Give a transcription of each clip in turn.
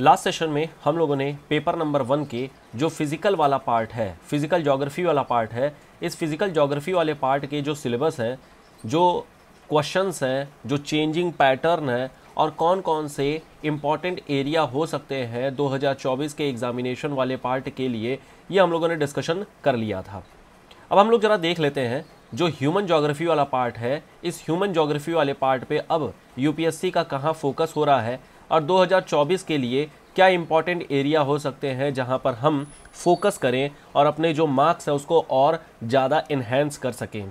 Last session में हम लोगों ने पेपर नंबर वन के जो फिज़िकल वाला पार्ट है फिज़िकल जोग्राफ़ी वाला पार्ट है इस फिज़िकल जोग्राफ़ी वाले पार्ट के जो सिलेबस हैं जो क्वेश्चंस हैं जो चेंजिंग पैटर्न है और कौन कौन से इम्पॉर्टेंट एरिया हो सकते हैं 2024 के एग्ज़ामिनेशन वाले पार्ट के लिए ये हम लोगों ने डिस्कशन कर लिया था अब हम लोग ज़रा देख लेते हैं जो ह्यूमन जोग्राफ़ी वाला पार्ट है इस ह्यूमन जोग्राफ़ी वाले पार्ट पे अब यूपीएससी का कहाँ फोकस हो रहा है और 2024 के लिए क्या इम्पॉर्टेंट एरिया हो सकते हैं जहां पर हम फोकस करें और अपने जो मार्क्स हैं उसको और ज़्यादा इन्हेंस कर सकें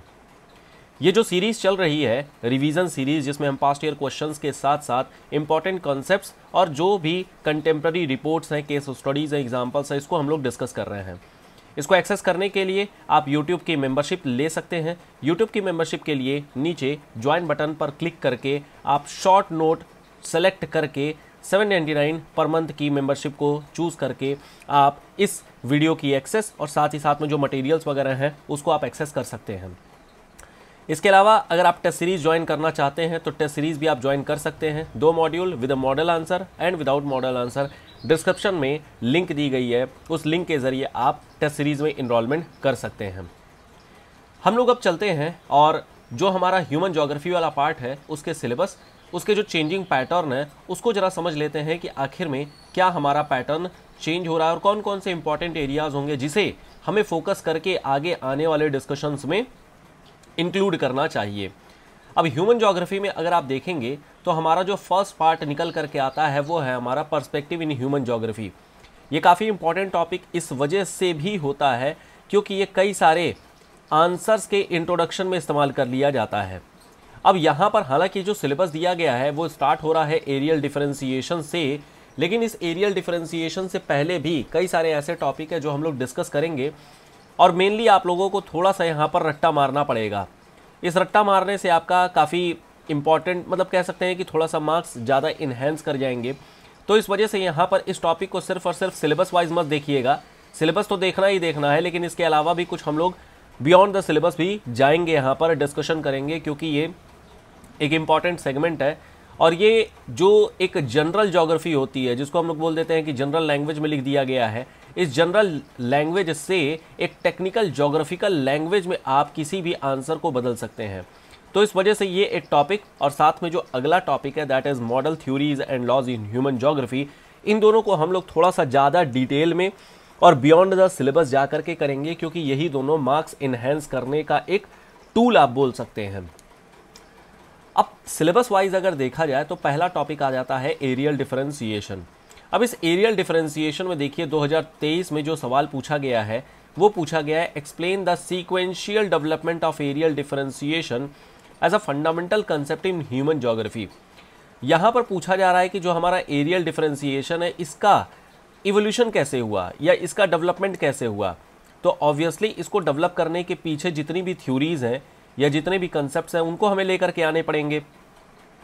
ये जो सीरीज़ चल रही है रिवीजन सीरीज़ जिसमें हम पास्ट ईयर क्वेश्चंस के साथ साथ इंपॉर्टेंट कॉन्सेप्ट्स और जो भी कंटेम्प्रेरी रिपोर्ट्स हैं केस स्टडीज़ हैं एग्जाम्पल्स हैं इसको हम लोग डिस्कस कर रहे हैं इसको एक्सेस करने के लिए आप YouTube की मेंबरशिप ले सकते हैं YouTube की मेंबरशिप के लिए नीचे ज्वाइन बटन पर क्लिक करके आप शॉर्ट नोट सेलेक्ट करके 799 पर मंथ की मेंबरशिप को चूज़ करके आप इस वीडियो की एक्सेस और साथ ही साथ में जो मटेरियल्स वगैरह हैं उसको आप एक्सेस कर सकते हैं इसके अलावा अगर आप टेस्ट सीरीज़ ज्वाइन करना चाहते हैं तो टेस्ट सीरीज़ भी आप ज्वाइन कर सकते हैं दो module with model answer and without model answer description में लिंक दी गई है उस लिंक के ज़रिए आप टेस्ट सीरीज़ में इनरोलमेंट कर सकते हैं हम लोग अब चलते हैं और जो हमारा ह्यूमन जोग्राफी वाला पार्ट है उसके सिलेबस उसके जो चेंजिंग पैटर्न है उसको ज़रा समझ लेते हैं कि आखिर में क्या हमारा पैटर्न चेंज हो रहा है और कौन कौन से इंपॉर्टेंट एरियाज होंगे जिसे हमें फोकस करके आगे आने वाले डिस्कशंस में इंक्लूड करना चाहिए अब ह्यूमन जोग्राफी में अगर आप देखेंगे तो हमारा जो फर्स्ट पार्ट निकल करके आता है वो है हमारा पर्सपेक्टिव इन ह्यूमन जोग्राफी ये काफ़ी इंपॉर्टेंट टॉपिक इस वजह से भी होता है क्योंकि ये कई सारे आंसर्स के इंट्रोडक्शन में इस्तेमाल कर लिया जाता है अब यहाँ पर हालांकि जो सिलेबस दिया गया है वो स्टार्ट हो रहा है एरियल डिफ्रेंसीशन से लेकिन इस एरियल डिफ्रेंसीशन से पहले भी कई सारे ऐसे टॉपिक है जो हम लोग डिस्कस करेंगे और मेनली आप लोगों को थोड़ा सा यहाँ पर रट्टा मारना पड़ेगा इस रट्टा मारने से आपका काफ़ी इम्पॉर्टेंट मतलब कह सकते हैं कि थोड़ा सा मार्क्स ज़्यादा इन्हेंस कर जाएंगे तो इस वजह से यहाँ पर इस टॉपिक को सिर्फ और सिर्फ सिलेबस वाइज मत देखिएगा सिलेबस तो देखना ही देखना है लेकिन इसके अलावा भी कुछ हम लोग बियॉन्ड द सिलेबस भी जाएंगे यहाँ पर डिस्कशन करेंगे क्योंकि ये एक इम्पॉर्टेंट सेगमेंट है और ये जो एक जनरल जोग्राफी होती है जिसको हम लोग बोल देते हैं कि जनरल लैंग्वेज में लिख दिया गया है इस जनरल लैंग्वेज से एक टेक्निकल जोग्राफिकल लैंग्वेज में आप किसी भी आंसर को बदल सकते हैं तो इस वजह से ये एक टॉपिक और साथ में जो अगला टॉपिक है that is model theories and laws in human geography इन दोनों को हम लोग थोड़ा सा ज़्यादा डिटेल में और बियॉन्ड द सिलेबस जा करके करेंगे क्योंकि यही दोनों मार्क्स इन्हेंस करने का एक टूल आप बोल सकते हैं अब सिलेबस वाइज अगर देखा जाए तो पहला टॉपिक आ जाता है एरियल डिफरेंशिएशन अब इस एरियल डिफरेंशिएशन में देखिए 2023 में जो सवाल पूछा गया है वो पूछा गया है explain the sequential development of areal differentiation as a fundamental concept in human geography यहाँ पर पूछा जा रहा है कि जो हमारा एरियल डिफरेंशिएशन है इसका इवोल्यूशन कैसे हुआ या इसका डेवलपमेंट कैसे हुआ तो ऑब्वियसली इसको डेवलप करने के पीछे जितनी भी थ्योरीज हैं या जितने भी कंसेप्ट हैं उनको हमें लेकर के आने पड़ेंगे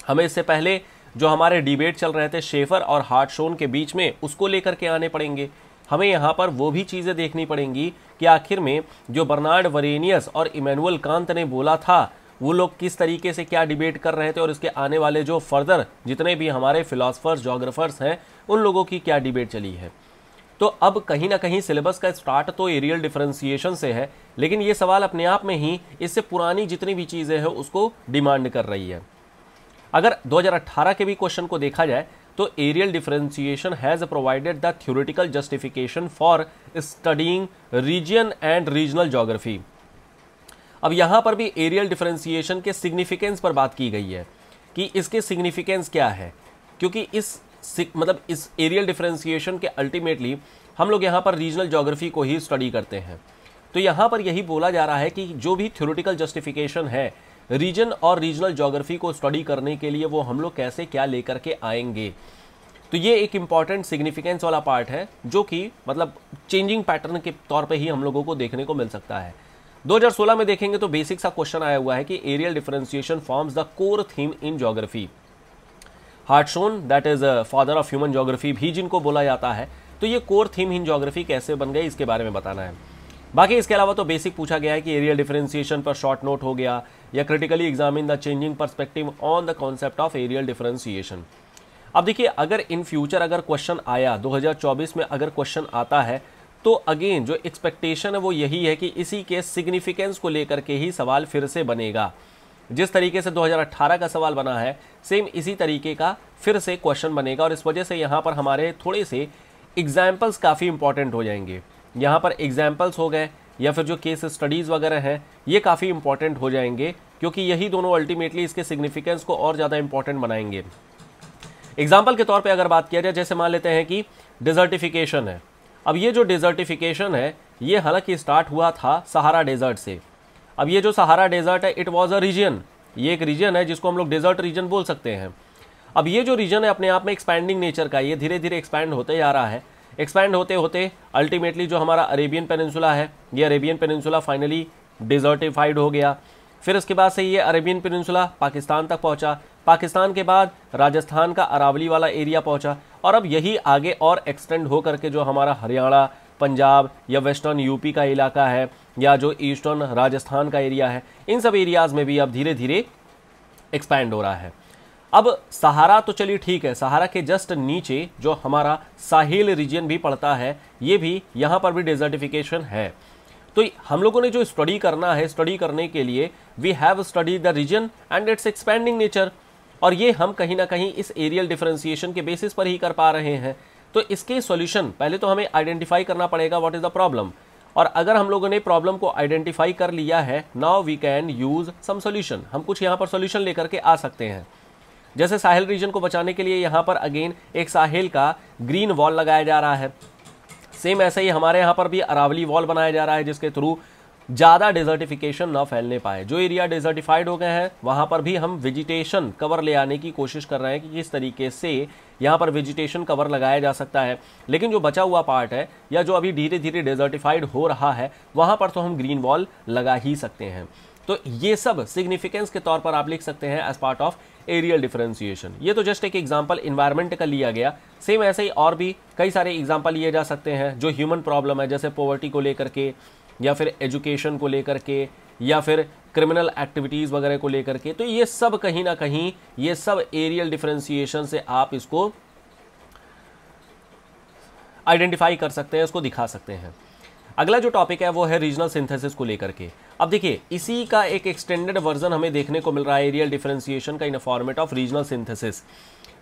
हमें इससे पहले जो हमारे डिबेट चल रहे थे शेफर और हार्टशोन के बीच में उसको लेकर के आने पड़ेंगे हमें यहाँ पर वो भी चीज़ें देखनी पड़ेंगी कि आखिर में जो बर्नार्ड वरेनियस और इमैनुअल कांत ने बोला था वो लोग किस तरीके से क्या डिबेट कर रहे थे और इसके आने वाले जो फर्दर जितने भी हमारे फिलासफर्स जोग्राफर्स हैं उन लोगों की क्या डिबेट चली है तो अब कहीं ना कहीं सिलेबस का स्टार्ट तो एरियल डिफ्रेंसिएशन से है लेकिन ये सवाल अपने आप में ही इससे पुरानी जितनी भी चीज़ें हैं उसको डिमांड कर रही है अगर 2018 के भी क्वेश्चन को देखा जाए तो areal differentiation has provided the theoretical justification for studying region and regional geography अब यहाँ पर भी एरियल डिफ्रेंसिएशन के सिग्निफिकेंस पर बात की गई है कि इसके सिग्निफिकेंस क्या है क्योंकि इस मतलब इस एरियल डिफ्रेंसीशन के अल्टीमेटली हम लोग यहाँ पर रीजनल जोग्राफी को ही स्टडी करते हैं तो यहाँ पर यही बोला जा रहा है कि जो भी थ्योरेटिकल जस्टिफिकेशन है रीजन और रीजनल जोग्राफी को स्टडी करने के लिए वो हम लोग कैसे क्या लेकर के आएंगे तो ये एक इम्पॉर्टेंट सिग्निफिकेंस वाला पार्ट है जो कि मतलब चेंजिंग पैटर्न के तौर पे ही हम लोगों को देखने को मिल सकता है 2016 में देखेंगे तो बेसिक सा क्वेश्चन आया हुआ है कि areal differentiation forms the core theme in geography Hartshorne that is father of human geography भी जिनको बोला जाता है तो ये कोर थीम इन जोग्राफी कैसे बन गई इसके बारे में बताना है बाकी इसके अलावा तो बेसिक पूछा गया है कि एरियल डिफरेंशिएशन पर शॉर्ट नोट हो गया या critically examine the changing perspective on the concept of areal differentiation अब देखिए अगर इन फ्यूचर अगर क्वेश्चन आया 2024 में अगर क्वेश्चन आता है तो अगेन जो एक्सपेक्टेशन है वो यही है कि इसी के सिग्निफिकेंस को लेकर के ही सवाल फिर से बनेगा जिस तरीके से 2018 का सवाल बना है सेम इसी तरीके का फिर से क्वेश्चन बनेगा और इस वजह से यहाँ पर हमारे थोड़े से एग्जाम्पल्स काफ़ी इंपॉर्टेंट हो जाएंगे यहाँ पर एग्जाम्पल्स हो गए या फिर जो केस स्टडीज़ वगैरह हैं ये काफ़ी इंपॉर्टेंट हो जाएंगे क्योंकि यही दोनों अल्टीमेटली इसके सिग्निफिकेंस को और ज़्यादा इंपॉर्टेंट बनाएंगे एग्जाम्पल के तौर पर अगर बात किया जाए जैसे मान लेते हैं कि डिजर्टिफिकेशन है अब ये जो डिजर्टिफिकेशन है ये हालांकि स्टार्ट हुआ था सहारा डेजर्ट से अब ये जो सहारा डेजर्ट है इट वॉज अ रीजन ये एक रीजन है जिसको हम लोग डेजर्ट रीजन बोल सकते हैं अब ये जो रीजन है अपने आप में एक्सपैंडिंग नेचर का ये धीरे धीरे एक्सपैंड होते जा रहा है एक्सपैंड होते होते अल्टीमेटली जो हमारा अरेबियन पेनिनसुला है ये अरेबियन पेनिनसुला फाइनली डिजर्टिफाइड हो गया फिर उसके बाद से ये अरेबियन पेनिनसुला पाकिस्तान तक पहुंचा पाकिस्तान के बाद राजस्थान का अरावली वाला एरिया पहुंचा और अब यही आगे और एक्सटेंड होकर के जो हमारा हरियाणा पंजाब या वेस्टर्न यूपी का इलाका है या जो ईस्टर्न राजस्थान का एरिया है इन सब एरियाज़ में भी अब धीरे धीरे एक्सपैंड हो रहा है अब सहारा तो चलिए ठीक है सहारा के जस्ट नीचे जो हमारा साहिल रीजन भी पड़ता है ये भी यहाँ पर भी डेजर्टिफिकेशन है तो हम लोगों ने जो स्टडी करना है स्टडी करने के लिए we have study the region and its expanding nature और ये हम कहीं ना कहीं इस एरियल डिफ्रेंसिएशन के बेसिस पर ही कर पा रहे हैं तो इसके सॉल्यूशन पहले तो हमें आइडेंटिफाई करना पड़ेगा व्हाट इज़ द प्रॉब्लम और अगर हम लोगों ने प्रॉब्लम को आइडेंटिफाई कर लिया है now we can use some solution हम कुछ यहाँ पर सॉल्यूशन लेकर के आ सकते हैं जैसे साहिल रीजन को बचाने के लिए यहाँ पर अगेन एक साहिल का ग्रीन वॉल लगाया जा रहा है सेम ऐसे ही हमारे यहाँ पर भी अरावली वॉल बनाया जा रहा है जिसके थ्रू ज़्यादा डेजर्टिफिकेशन ना फैलने पाए जो एरिया डेजर्टिफाइड हो गए हैं वहाँ पर भी हम वेजिटेशन कवर ले आने की कोशिश कर रहे हैं कि किस तरीके से यहाँ पर वेजिटेशन कवर लगाया जा सकता है लेकिन जो बचा हुआ पार्ट है या जो अभी धीरे धीरे डेजर्टिफाइड हो रहा है वहाँ पर तो हम ग्रीन वॉल लगा ही सकते हैं तो ये सब सिग्निफिकेंस के तौर पर आप लिख सकते हैं as part of areal differentiation ये तो जस्ट एक एग्जाम्पल इन्वायरमेंट का लिया गया सेम ऐसे ही और भी कई सारे एग्जाम्पल लिए जा सकते हैं जो ह्यूमन प्रॉब्लम है जैसे पॉवर्टी को लेकर के या फिर एजुकेशन को लेकर के या फिर क्रिमिनल एक्टिविटीज़ वगैरह को लेकर के तो ये सब कहीं ना कहीं ये सब एरियल डिफ्रेंसीशन से आप इसको आइडेंटिफाई कर सकते हैं इसको दिखा सकते हैं अगला जो टॉपिक है वो है रीजनल सिंथेसिस को लेकर के अब देखिए इसी का एक एक्सटेंडेड वर्जन हमें देखने को मिल रहा है एरियल डिफ्रेंसीशन का in format of regional synthesis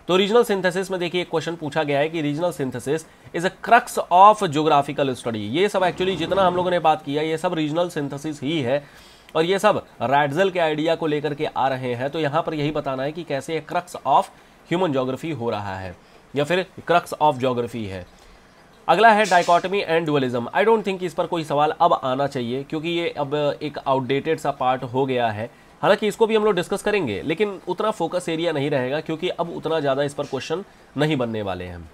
तो रीजनल सिंथेसिस में देखिए एक क्वेश्चन पूछा गया है कि regional synthesis is a crux of geographical study ये सब एक्चुअली जितना हम लोगों ने बात किया ये सब रीजनल सिंथेसिस ही है और ये सब रैडजल के आइडिया को लेकर के आ रहे हैं तो यहाँ पर यही बताना है कि कैसे क्रक्स ऑफ ह्यूमन जोग्राफी हो रहा है या फिर क्रक्स ऑफ जोग्राफी है अगला है dichotomy and dualism I don't think इस पर कोई सवाल अब आना चाहिए क्योंकि ये अब एक आउटडेटेड सा पार्ट हो गया है हालांकि इसको भी हम लोग डिस्कस करेंगे लेकिन उतना फोकस एरिया नहीं रहेगा क्योंकि अब उतना ज़्यादा इस पर क्वेश्चन नहीं बनने वाले हैं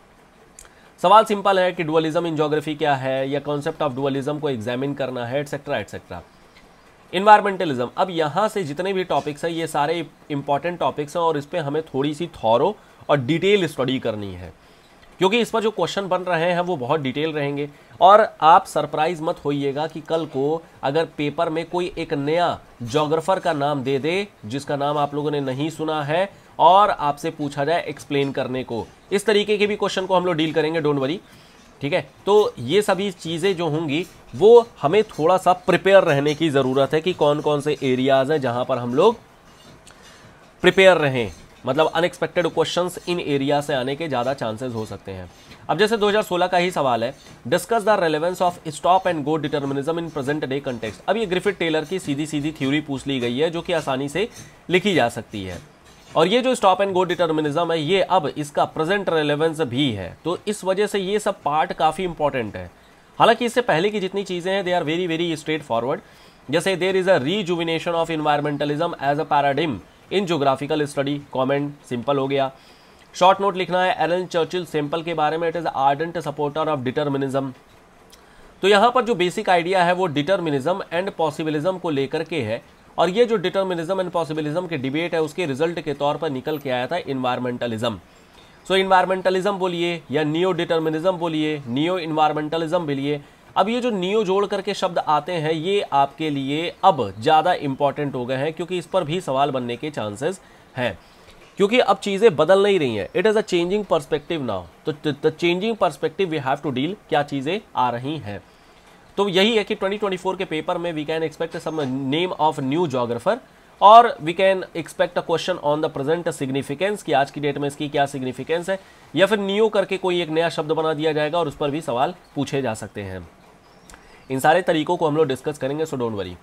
सवाल सिंपल है कि डुअलिज्म इन जोग्राफी क्या है या कॉन्सेप्ट ऑफ डुअलिज्म को एग्जामिन करना है एटसेट्रा एट्सेट्रा इन्वायरमेंटलिज्म अब यहाँ से जितने भी टॉपिक्स हैं ये सारे इंपॉर्टेंट टॉपिक्स हैं और इस पर हमें थोड़ी सी थॉरो और डिटेल स्टडी करनी है क्योंकि इस पर जो क्वेश्चन बन रहे हैं वो बहुत डिटेल रहेंगे और आप सरप्राइज मत होइएगा कि कल को अगर पेपर में कोई एक नया जोग्राफर का नाम दे दे जिसका नाम आप लोगों ने नहीं सुना है और आपसे पूछा जाए एक्सप्लेन करने को इस तरीके के भी क्वेश्चन को हम लोग डील करेंगे डोंट वरी ठीक है तो ये सभी चीज़ें जो होंगी वो हमें थोड़ा सा प्रिपेयर रहने की ज़रूरत है कि कौन कौन से एरियाज़ हैं जहाँ पर हम लोग प्रिपेयर रहें मतलब अनएक्सपेक्टेड क्वेश्चन इन एरिया से आने के ज़्यादा चांसेज हो सकते हैं अब जैसे 2016 का ही सवाल है discuss the relevance of stop and go determinism in present day context अब ये ग्रिफिट टेलर की सीधी सीधी थ्योरी पूछ ली गई है जो कि आसानी से लिखी जा सकती है और ये जो स्टॉप एंड गो डिटर्मिनिज्म है ये अब इसका प्रेजेंट रेलेवेंस भी है तो इस वजह से ये सब पार्ट काफ़ी इंपॉर्टेंट है हालांकि इससे पहले की जितनी चीज़ें हैं they are very very straightforward जैसे there is a rejuvenation of environmentalism as a paradigm in geographical study comment simple हो गया शॉर्ट नोट लिखना है एलन चर्चिल सिंपल के बारे में it is ardent supporter of determinism तो यहाँ पर जो बेसिक आइडिया है वो डिटर्मिनिज्म एंड पॉसिबिलिज्म को लेकर के है और ये जो डिटर्मिनिज्म एंड पॉसिबिलिज्म के डिबेट है उसके रिजल्ट के तौर पर निकल के आया था इन्वायरमेंटलिज्म सो इन्वायरमेंटलिज्म बोलिए या नियो डिटर्मिनिज्म बोलिए नियो इन्वायरमेंटलिज्म बोलिए अब ये जो नियो जोड़ करके शब्द आते हैं ये आपके लिए अब ज़्यादा इम्पॉर्टेंट हो गए हैं क्योंकि इस पर भी सवाल बनने के चांसेस हैं क्योंकि अब चीज़ें बदल नहीं रही हैं it is a changing perspective now तो the changing perspective we have to deal क्या चीज़ें आ रही हैं तो यही है कि 2024 के पेपर में we can expect some name of new geographer और we can expect a question on the present significance कि आज की डेट में इसकी क्या सिग्निफिकेंस है या फिर न्यू करके कोई एक नया शब्द बना दिया जाएगा और उस पर भी सवाल पूछे जा सकते हैं इन सारे तरीकों को हम लोग डिस्कस करेंगे सो डोंट वरी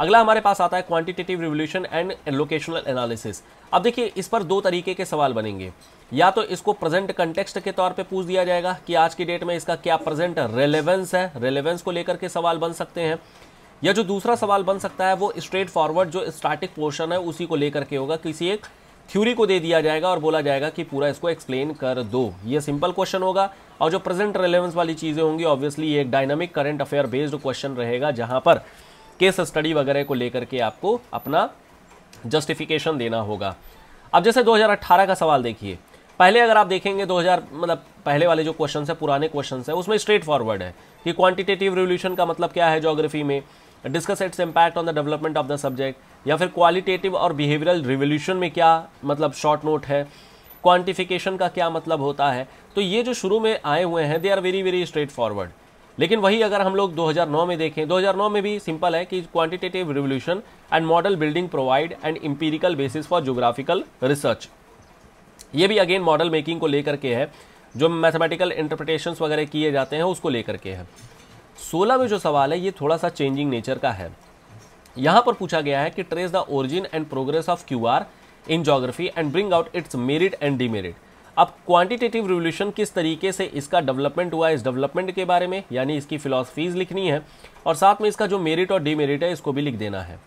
अगला हमारे पास आता है quantitative revolution and locational analysis अब देखिए इस पर दो तरीके के सवाल बनेंगे या तो इसको प्रेजेंट कंटेक्सट के तौर पे पूछ दिया जाएगा कि आज की डेट में इसका क्या प्रेजेंट रेलेवेंस है रेलेवेंस को लेकर के सवाल बन सकते हैं या जो दूसरा सवाल बन सकता है वो स्ट्रेट फॉरवर्ड जो स्टार्टिक पोर्शन है उसी को लेकर के होगा किसी एक थ्योरी को दे दिया जाएगा और बोला जाएगा कि पूरा इसको एक्सप्लेन कर दो ये सिंपल क्वेश्चन होगा और जो प्रेजेंट रेलेवेंस वाली चीज़ें होंगी ऑब्वियसली एक dynamic current affair based question रहेगा जहाँ पर केस स्टडी वगैरह को लेकर के आपको अपना जस्टिफिकेशन देना होगा अब जैसे 2018 का सवाल देखिए पहले अगर आप देखेंगे 2000 मतलब पहले वाले जो क्वेश्चन है पुराने क्वेश्चन है उसमें स्ट्रेट फॉरवर्ड है कि क्वांटिटेटिव रिवोल्यूशन का मतलब क्या है जोग्राफी में discuss its impact on the development of the subject या फिर क्वालिटेटिव और बिहेवियरल रिवोल्यूशन में क्या मतलब शॉर्ट नोट है क्वांटिफिकेशन का क्या मतलब होता है तो ये जो शुरू में आए हुए हैं they are very very straightforward लेकिन वही अगर हम लोग 2009 में देखें 2009 में भी सिंपल है कि quantitative revolution and model building provide and empirical basis for geographical research ये भी अगेन मॉडल मेकिंग को लेकर के है जो मैथमेटिकल इंटरप्रिटेशंस वगैरह किए जाते हैं उसको लेकर के है सोलह में जो सवाल है ये थोड़ा सा चेंजिंग नेचर का है यहाँ पर पूछा गया है कि trace the origin and progress of Q R in geography and bring out its merit and demerit अब क्वांटिटेटिव रिवोल्यूशन किस तरीके से इसका डेवलपमेंट हुआ इस डेवलपमेंट के बारे में यानी इसकी फिलोसफीज लिखनी है और साथ में इसका जो मेरिट और डीमेरिट है इसको भी लिख देना है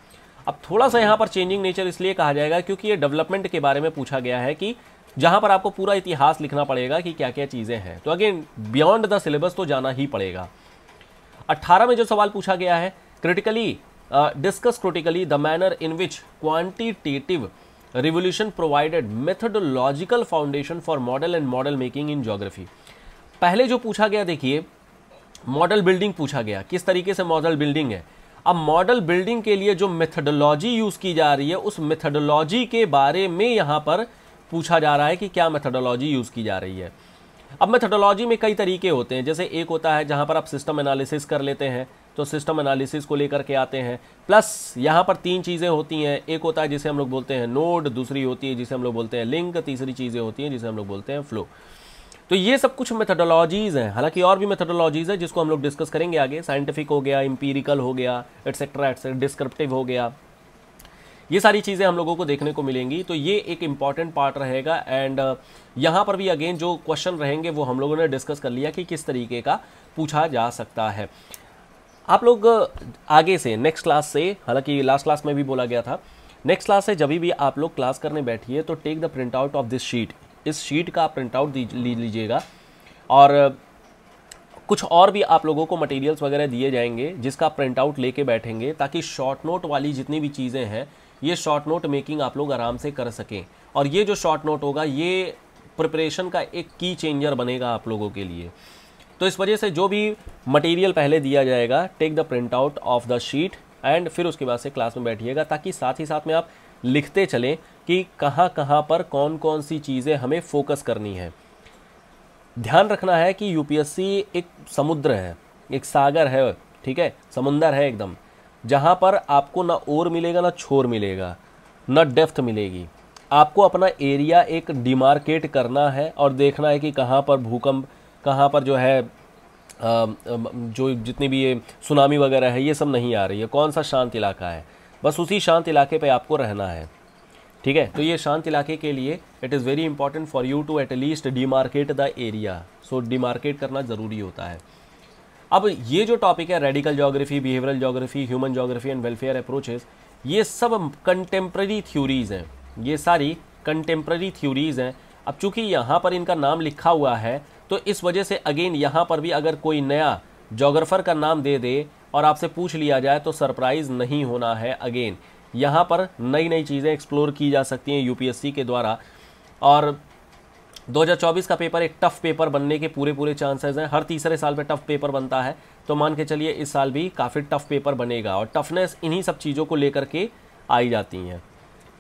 अब थोड़ा सा यहाँ पर चेंजिंग नेचर इसलिए कहा जाएगा क्योंकि ये डेवलपमेंट के बारे में पूछा गया है कि जहाँ पर आपको पूरा इतिहास लिखना पड़ेगा कि क्या क्या चीज़ें हैं तो अगेन बियॉन्ड द सिलेबस तो जाना ही पड़ेगा अट्ठारह में जो सवाल पूछा गया है critically discuss critically the manner in which quantitative revolution provided methodological foundation for model and model making in geography पहले जो पूछा गया देखिए मॉडल बिल्डिंग पूछा गया किस तरीके से मॉडल बिल्डिंग है अब मॉडल बिल्डिंग के लिए जो मेथडोलॉजी यूज़ की जा रही है उस मेथडोलॉजी के बारे में यहां पर पूछा जा रहा है कि क्या मेथडोलॉजी यूज़ की जा रही है अब मेथडोलॉजी में कई तरीके होते हैं जैसे एक होता है जहां पर आप सिस्टम एनालिसिस कर लेते हैं तो सिस्टम एनालिसिस को लेकर के आते हैं प्लस यहाँ पर तीन चीज़ें होती हैं एक होता है जिसे हम लोग बोलते हैं नोड दूसरी होती है जिसे हम लोग बोलते हैं लिंक तीसरी चीज़ें होती हैं जिसे हम लोग बोलते हैं फ्लो तो ये सब कुछ मेथडोलॉजीज़ हैं हालांकि और भी मेथडोलॉजीज़ है जिसको हम लोग डिस्कस करेंगे आगे साइंटिफिक हो गया इम्पीरिकल हो गया एटसेट्रा एटसेट्रा डिस्क्रिप्टिव हो गया ये सारी चीज़ें हम लोगों को देखने को मिलेंगी तो ये एक इम्पॉर्टेंट पार्ट रहेगा एंड uh, यहाँ पर भी अगेन जो क्वेश्चन रहेंगे वो हम लोगों ने डिस्कस कर लिया कि किस तरीके का पूछा जा सकता है आप लोग आगे से नेक्स्ट क्लास से हालांकि लास्ट क्लास में भी बोला गया था नेक्स्ट क्लास से जब भी आप लोग क्लास करने बैठिए तो take the print out of this sheet इस शीट का प्रिंट आउट लीजिएगा और कुछ और भी आप लोगों को मटेरियल्स वगैरह दिए जाएंगे जिसका प्रिंट आउट लेके बैठेंगे ताकि शॉर्ट नोट वाली जितनी भी चीज़ें हैं ये शॉर्ट नोट मेकिंग आप लोग आराम से कर सकें और ये जो शॉर्ट नोट होगा ये प्रिपरेशन का एक की चेंजर बनेगा आप लोगों के लिए तो इस वजह से जो भी मटेरियल पहले दिया जाएगा take the print out of the sheet and फिर उसके बाद से क्लास में बैठिएगा ताकि साथ ही साथ में आप लिखते चलें कि कहाँ कहाँ पर कौन कौन सी चीज़ें हमें फोकस करनी है ध्यान रखना है कि यूपीएससी एक समुद्र है एक सागर है ठीक है समुंदर है एकदम जहाँ पर आपको ना ओर मिलेगा ना छोर मिलेगा ना डेफ्थ मिलेगी आपको अपना एरिया एक डिमार्केट करना है और देखना है कि कहाँ पर भूकंप कहाँ पर जो है जो जितनी भी ये सुनामी वगैरह है ये सब नहीं आ रही है कौन सा शांत इलाका है बस उसी शांत इलाके पे आपको रहना है ठीक है तो ये शांत इलाके के लिए it is very important for you to at least demarcate the area so demarcate करना ज़रूरी होता है अब ये जो टॉपिक है radical geography behavioural geography human geography and welfare approaches ये सब कंटेम्प्रेरी थ्योरीज़ हैं ये सारी कंटेम्प्रेरी थ्योरीज़ हैं अब चूंकि यहाँ पर इनका नाम लिखा हुआ है तो इस वजह से अगेन यहाँ पर भी अगर कोई नया जोग्राफ़र का नाम दे दे और आपसे पूछ लिया जाए तो सरप्राइज़ नहीं होना है अगेन यहाँ पर नई नई चीज़ें एक्सप्लोर की जा सकती हैं यूपीएससी के द्वारा और 2024 का पेपर एक टफ़ पेपर बनने के पूरे पूरे चांसेस हैं हर तीसरे साल पे टफ़ पेपर बनता है तो मान के चलिए इस साल भी काफ़ी टफ़ पेपर बनेगा और टफनेस इन्हीं सब चीज़ों को लेकर के आई जाती हैं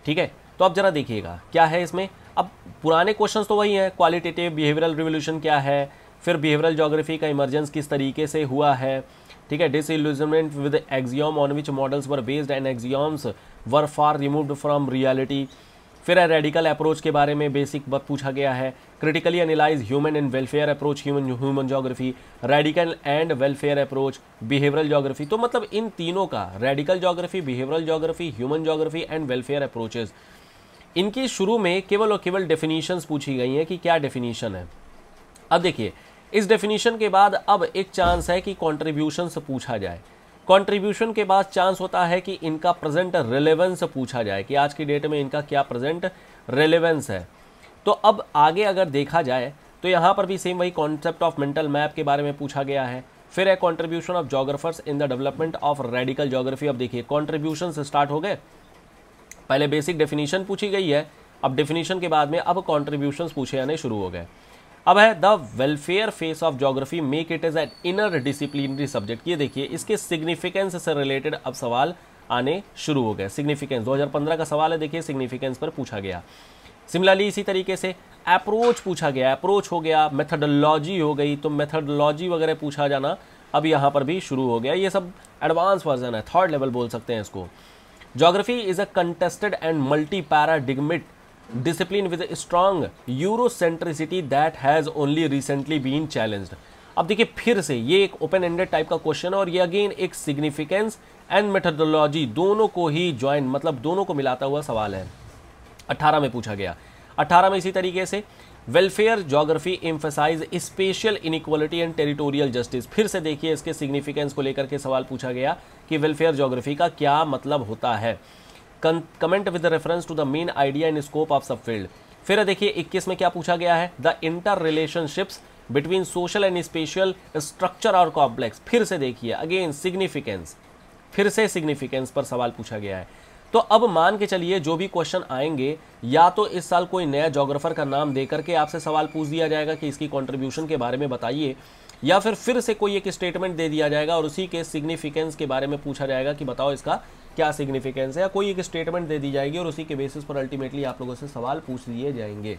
ठीक है तो आप ज़रा देखिएगा क्या है इसमें अब पुराने क्वेश्चन तो वही हैं क्वालिटेटिव बिहेवियरल रिवोल्यूशन क्या है फिर बिहेवियरल जोग्राफी का इमरजेंस किस तरीके से हुआ है ठीक है disillusionment with axiom on which models were based and axioms were far removed from reality फिर रेडिकल अप्रोच के बारे में बेसिक बात पूछा गया है critically analyse human and welfare approach human human geography radical and welfare approach behavioural geography तो मतलब इन तीनों का radical geography behavioural geography human geography and welfare approaches इनकी शुरू में केवल और केवल डेफिनीशन पूछी गई हैं कि क्या डेफिनीशन है अब देखिए इस डेफिनीशन के बाद अब एक चांस है कि कॉन्ट्रीब्यूशन पूछा जाए कॉन्ट्रीब्यूशन के बाद चांस होता है कि इनका प्रेजेंट रिलेवेंस पूछा जाए कि आज की डेट में इनका क्या प्रेजेंट रिलेवेंस है तो अब आगे अगर देखा जाए तो यहाँ पर भी सेम वही कॉन्सेप्ट ऑफ मेंटल मैप के बारे में पूछा गया है फिर है contribution of geographers in the development of radical geography अब देखिए कॉन्ट्रीब्यूशन स्टार्ट हो गए पहले बेसिक डेफिनेशन पूछी गई है अब डेफिनेशन के बाद में अब कॉन्ट्रीब्यूशन पूछे जाने शुरू हो गए अब है the welfare face of geography make it is an interdisciplinary subject ये देखिए इसके सिग्निफिकेंस से रिलेटेड अब सवाल आने शुरू हो गए सिग्निफिकेंस 2015 का सवाल है देखिए सिग्निफिकेंस पर पूछा गया सिमिलरली इसी तरीके से अप्रोच पूछा गया अप्रोच हो गया मेथडोलॉजी हो गई तो मेथडोलॉजी वगैरह पूछा जाना अब यहाँ पर भी शुरू हो गया ये सब एडवांस वर्जन है थर्ड लेवल बोल सकते हैं इसको geography is a contested and multi-paradigmatic discipline with a strong eurocentricity that has only recently been challenged अब देखिए फिर से ये एक ओपन एंडेड टाइप का क्वेश्चन है और ये अगेन एक सिग्निफिकेंस एंड मेथडोलॉजी दोनों को ही ज्वाइन मतलब दोनों को मिलाता हुआ सवाल है 18 में पूछा गया 18 में इसी तरीके से welfare geography emphasise spatial inequality and territorial justice फिर से देखिए इसके सिग्निफिकेंस को लेकर के सवाल पूछा गया कि वेलफेयर जोग्राफी का क्या मतलब होता है comment with reference to the main idea in scope of subfield फिर देखिए 21 में क्या पूछा गया है the interrelationships between social and spatial structure और कॉम्प्लेक्स फिर से देखिए अगेन सिग्निफिकेंस फिर से सिग्निफिकेंस पर सवाल पूछा गया है तो अब मान के चलिए जो भी क्वेश्चन आएंगे या तो इस साल कोई नया जोग्राफर का नाम दे करके आपसे सवाल पूछ दिया जाएगा कि इसकी कॉन्ट्रीब्यूशन के बारे में बताइए या फिर फिर से कोई एक स्टेटमेंट दे दिया जाएगा और उसी के सिग्निफिकेंस के बारे में पूछा जाएगा कि बताओ इसका क्या सिग्निफिकेंस है या कोई एक स्टेटमेंट दे दी जाएगी और उसी के बेसिस पर अल्टीमेटली आप लोगों से सवाल पूछ लिए जाएंगे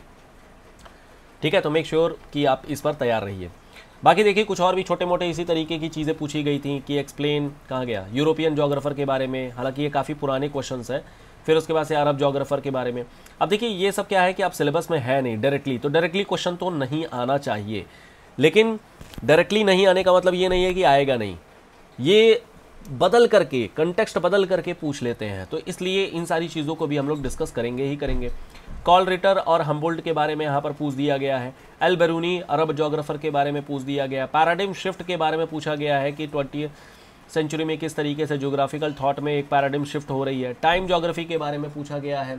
ठीक है तो मेक श्योर sure कि आप इस पर तैयार रहिए बाकी देखिए कुछ और भी छोटे मोटे इसी तरीके की चीज़ें पूछी गई थी कि एक्सप्लेन कहाँ गया यूरोपियन जोग्राफर के बारे में हालांकि ये काफ़ी पुराने क्वेश्चन है फिर उसके बाद से अरब जोग्राफर के बारे में अब देखिए ये सब क्या है कि आप सिलेबस में है नहीं डायरेक्टली तो डायरेक्टली क्वेश्चन तो नहीं आना चाहिए लेकिन डायरेक्टली नहीं आने का मतलब ये नहीं है कि आएगा नहीं ये बदल करके कंटेक्स्ट बदल करके पूछ लेते हैं तो इसलिए इन सारी चीज़ों को भी हम लोग डिस्कस करेंगे ही करेंगे कॉल रिटर और हम्बोल्ट के बारे में यहाँ पर पूछ दिया गया है एल बेरूनी अरब जोग्राफर के बारे में पूछ दिया गया पैराडिम शिफ्ट के बारे में पूछा गया है कि ट्वेंटी सेंचुरी में किस तरीके से जोग्राफिकल थाट में एक पैराडिम शिफ्ट हो रही है टाइम जोग्राफी के बारे में पूछा गया है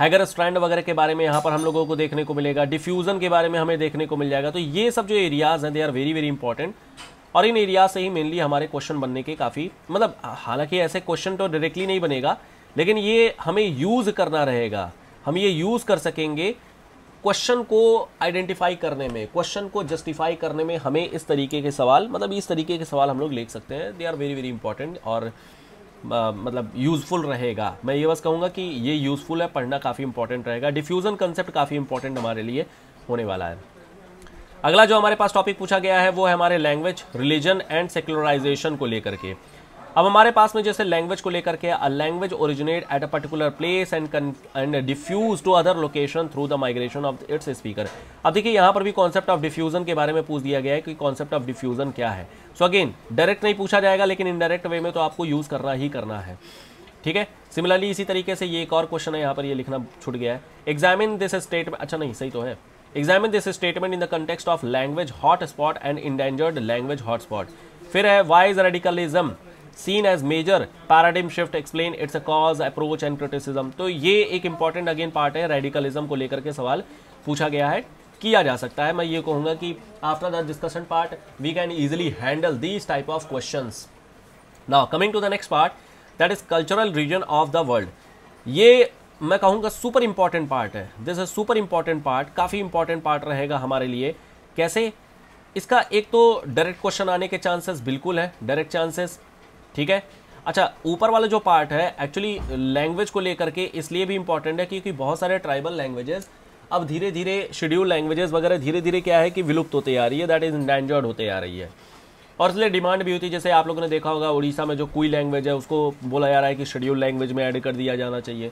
हैगर स्ट्रैंड वगैरह के बारे में यहाँ पर हम लोगों को देखने को मिलेगा डिफ्यूज़न के बारे में हमें देखने को मिल जाएगा तो ये सब जो एरियाज़ हैं they are very very important और इन एरिया से ही मेनली हमारे क्वेश्चन बनने के काफ़ी मतलब हालांकि ऐसे क्वेश्चन तो डायरेक्टली नहीं बनेगा लेकिन ये हमें यूज़ करना रहेगा हम ये यूज़ कर सकेंगे क्वेश्चन को आइडेंटिफाई करने में क्वेश्चन को जस्टिफाई करने में हमें इस तरीके के सवाल मतलब इस तरीके के सवाल हम लोग लिख सकते हैं they are very very important और मतलब यूज़फुल रहेगा मैं ये बस कहूँगा कि ये यूज़फुल है पढ़ना काफ़ी इंपॉर्टेंट रहेगा डिफ्यूज़न कंसेप्ट काफ़ी इंपॉर्टेंट हमारे लिए होने वाला है अगला जो हमारे पास टॉपिक पूछा गया है वो है हमारे लैंग्वेज रिलीजन एंड सेक्युलराइजेशन को लेकर के अब हमारे पास में जैसे लैंग्वेज को लेकर के a language originate at a particular place and and diffuse to other location through the migration of its speaker अब देखिए यहाँ पर भी कॉन्सेप्ट ऑफ डिफ्यूजन के बारे में पूछ दिया गया है कि कॉन्सेप्ट ऑफ डिफ्यूजन क्या है सो अगेन डायरेक्ट नहीं पूछा जाएगा लेकिन इनडायरेक्ट वे में तो आपको यूज़ करना ही करना है ठीक है सिमिलरली इसी तरीके से ये एक और क्वेश्चन है यहाँ पर ये लिखना छूट गया है एग्जामिन दिस स्टेट अच्छा नहीं सही तो है examine this statement in the context of language hotspot and endangered language hotspot फिर है why is radicalism seen as major paradigm shift explain its a cause approach and criticism तो ये एक इंपॉर्टेंट अगेन पार्ट है रेडिकलिज्म को लेकर के सवाल पूछा गया है किया जा सकता है मैं ये कहूंगा कि after the discussion part we can easily handle these type of question now coming to the next part that is cultural region of the world ये मैं कहूँगा सुपर इम्पॉर्टेंट पार्ट है this is super important part काफ़ी important part रहेगा हमारे लिए कैसे इसका एक तो डायरेक्ट क्वेश्चन आने के चांसेस बिल्कुल है डायरेक्ट चांसेस ठीक है अच्छा ऊपर वाला जो पार्ट है एक्चुअली लैंग्वेज को लेकर के इसलिए भी इम्पॉर्टेंट है क्योंकि बहुत सारे ट्राइबल लैंग्वेजेस अब धीरे धीरे शेड्यूल लैंग्वेजेस वगैरह धीरे धीरे क्या है कि विलुप्त होते आ रही है दैट इज़ इंडेंजर्ड होते आ रही है और इसलिए डिमांड भी होती है जैसे आप लोगों ने देखा होगा उड़ीसा में जो कोई लैंग्वेज है उसको बोला जा रहा है कि शेड्यूल लैंग्वेज में ऐड कर दिया जाना चाहिए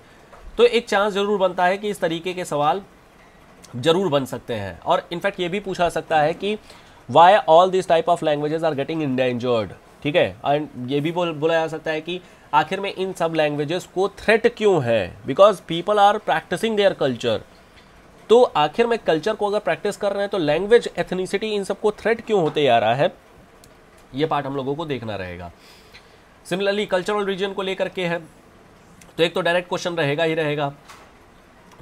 तो एक चांस ज़रूर बनता है कि इस तरीके के सवाल ज़रूर बन सकते हैं और इनफैक्ट ये भी पूछा सकता है कि why all this type of languages are getting endangered ठीक है एंड ये भी बोल बोला जा सकता है कि आखिर में इन सब लैंग्वेजेस को थ्रेट क्यों है because people are practicing their culture तो आखिर में कल्चर को अगर प्रैक्टिस कर रहे हैं तो लैंग्वेज एथनिसिटी इन सबको थ्रेट क्यों होते आ रहा है ये पार्ट हम लोगों को देखना रहेगा सिमिलरली कल्चरल रीजन को लेकर के है तो एक तो डायरेक्ट क्वेश्चन रहेगा ही रहेगा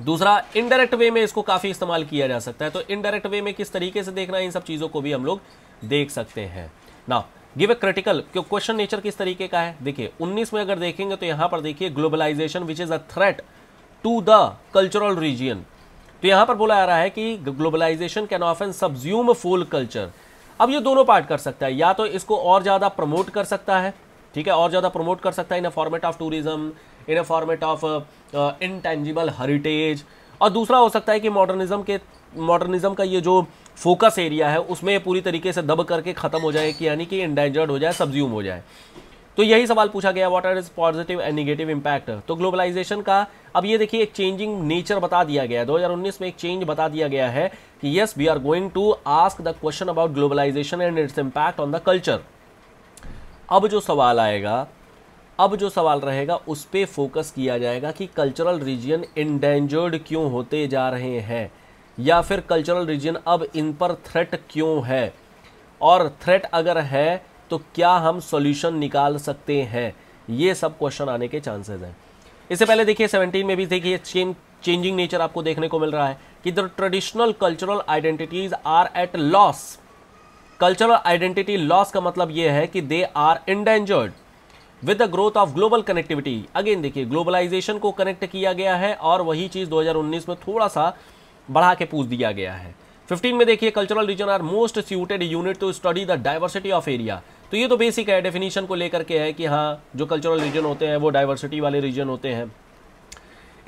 दूसरा इनडायरेक्ट वे में इसको काफ़ी इस्तेमाल किया जा सकता है तो इनडायरेक्ट वे में किस तरीके से देखना है इन सब चीज़ों को भी हम लोग देख सकते हैं ना गिव ए क्रिटिकल क्यों क्वेश्चन नेचर किस तरीके का है देखिए 19 में अगर देखेंगे तो यहां पर देखिए globalization which is a threat to the cultural region तो यहां पर बोला जा रहा है कि globalization can of an subsume full culture अब ये दोनों पार्ट कर सकता है या तो इसको और ज़्यादा प्रमोट कर सकता है ठीक है और ज़्यादा प्रमोट कर सकता है in a format of tourism in a format of intangible heritage और दूसरा हो सकता है कि मॉडर्निज्म के मॉडर्निज्म का ये जो फोकस एरिया है उसमें पूरी तरीके से दब करके ख़त्म हो जाए कि यानी कि इंडेंजर्ड हो जाए सब्ज्यूम हो जाए तो यही सवाल पूछा गया what are is positive and negative impact तो ग्लोबलाइजेशन का अब ये देखिए एक चेंजिंग नेचर बता दिया गया दो हजार में एक चेंज बता दिया गया है कि yes we are going to ask the question about globalization and its impact on the culture अब जो सवाल आएगा अब जो सवाल रहेगा उस पर फोकस किया जाएगा कि कल्चरल रीजन इंडेंजर्ड क्यों होते जा रहे हैं या फिर कल्चरल रीजन अब इन पर थ्रेट क्यों है और थ्रेट अगर है तो क्या हम सॉल्यूशन निकाल सकते हैं ये सब क्वेश्चन आने के चांसेस हैं इससे पहले देखिए सेवनटीन में भी देखिए सेम चेंजिंग नेचर आपको देखने को मिल रहा है कि the traditional cultural identities are at loss cultural identity loss का मतलब ये है कि they are endangered with the growth of global connectivity again देखिए ग्लोबलाइजेशन को कनेक्ट किया गया है और वही चीज़ 2019 में थोड़ा सा बढ़ा के पूछ दिया गया है 15 में देखिए cultural region are most suited unit to study the diversity of area तो ये तो बेसिक है डेफिनेशन को लेकर के है कि हाँ जो कल्चरल रीजन होते हैं वो डाइवर्सिटी वाले रीजन होते हैं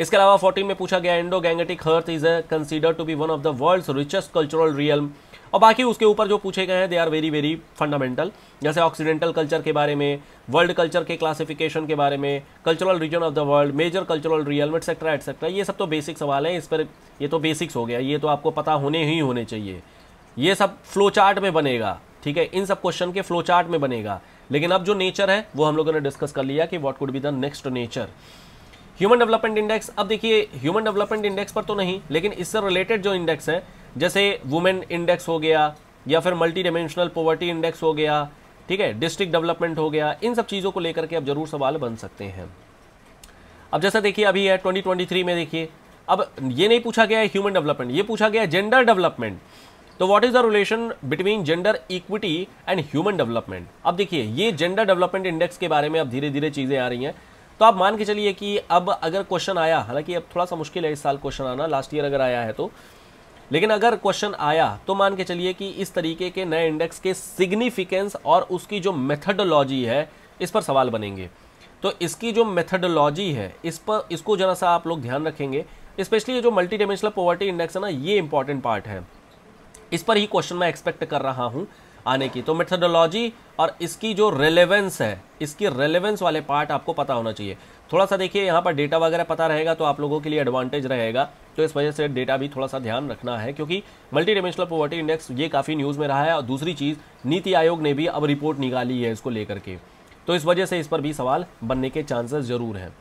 इसके अलावा फोर्टीन में पूछा गया Indo Gangetic hearth is consider to be one of the world's richest cultural realm और बाकी उसके ऊपर जो पूछे गए हैं they are very very fundamental जैसे ऑक्सीडेंटल कल्चर के बारे में वर्ल्ड कल्चर के क्लासिफिकेशन के बारे में cultural region of the world major cultural realm etcetera etcetera ये सब तो बेसिक सवाल हैं इस पर ये तो बेसिक्स हो गया ये तो आपको पता होने ही होने चाहिए ये सब फ्लो चार्ट में बनेगा ठीक है इन सब क्वेश्चन के फ्लो चार्ट में बनेगा लेकिन अब जो नेचर है वो हम लोगों ने डिस्कस कर लिया कि what could be the next nature human development index अब देखिए ह्यूमन डेवलपमेंट इंडेक्स पर तो नहीं लेकिन इससे रिलेटेड जो इंडेक्स है जैसे वुमेन इंडेक्स हो गया या फिर मल्टी डायमेंशनल पॉवर्टी इंडेक्स हो गया ठीक है डिस्ट्रिक्ट डेवलपमेंट हो गया इन सब चीज़ों को लेकर के अब जरूर सवाल बन सकते हैं अब जैसा देखिए अभी है 2023 में देखिए अब ये नहीं पूछा गया है ह्यूमन डेवलपमेंट ये पूछा गया है जेंडर डेवलपमेंट तो what is the relation between gender equity and human development अब देखिए ये जेंडर डेवलपमेंट इंडेक्स के बारे में अब धीरे धीरे चीज़ें आ रही हैं तो आप मान के चलिए कि अब अगर क्वेश्चन आया हालांकि अब थोड़ा सा मुश्किल है इस साल क्वेश्चन आना लास्ट ईयर अगर आया है तो लेकिन अगर क्वेश्चन आया तो मान के चलिए कि इस तरीके के नए इंडेक्स के सिग्निफिकेंस और उसकी जो मेथडोलॉजी है इस पर सवाल बनेंगे तो इसकी जो मेथडोलॉजी है इस पर इसको जरा सा आप लोग ध्यान रखेंगे स्पेशली जो मल्टी डायमेंशनल पॉवर्टी इंडेक्स है ना ये इंपॉर्टेंट पार्ट है इस पर ही क्वेश्चन मैं एक्सपेक्ट कर रहा हूँ आने की तो मेथडोलॉजी और इसकी जो रेलेवेंस है इसकी रेलेवेंस वाले पार्ट आपको पता होना चाहिए थोड़ा सा देखिए यहाँ पर डेटा वगैरह पता रहेगा तो आप लोगों के लिए एडवांटेज रहेगा तो इस वजह से डेटा भी थोड़ा सा ध्यान रखना है क्योंकि मल्टी डिमेंशनल पॉवर्टी इंडेक्स ये काफ़ी न्यूज़ में रहा है और दूसरी चीज़ नीति आयोग ने भी अब रिपोर्ट निकाली है इसको लेकर के तो इस वजह से इस पर भी सवाल बनने के चांसेस ज़रूर हैं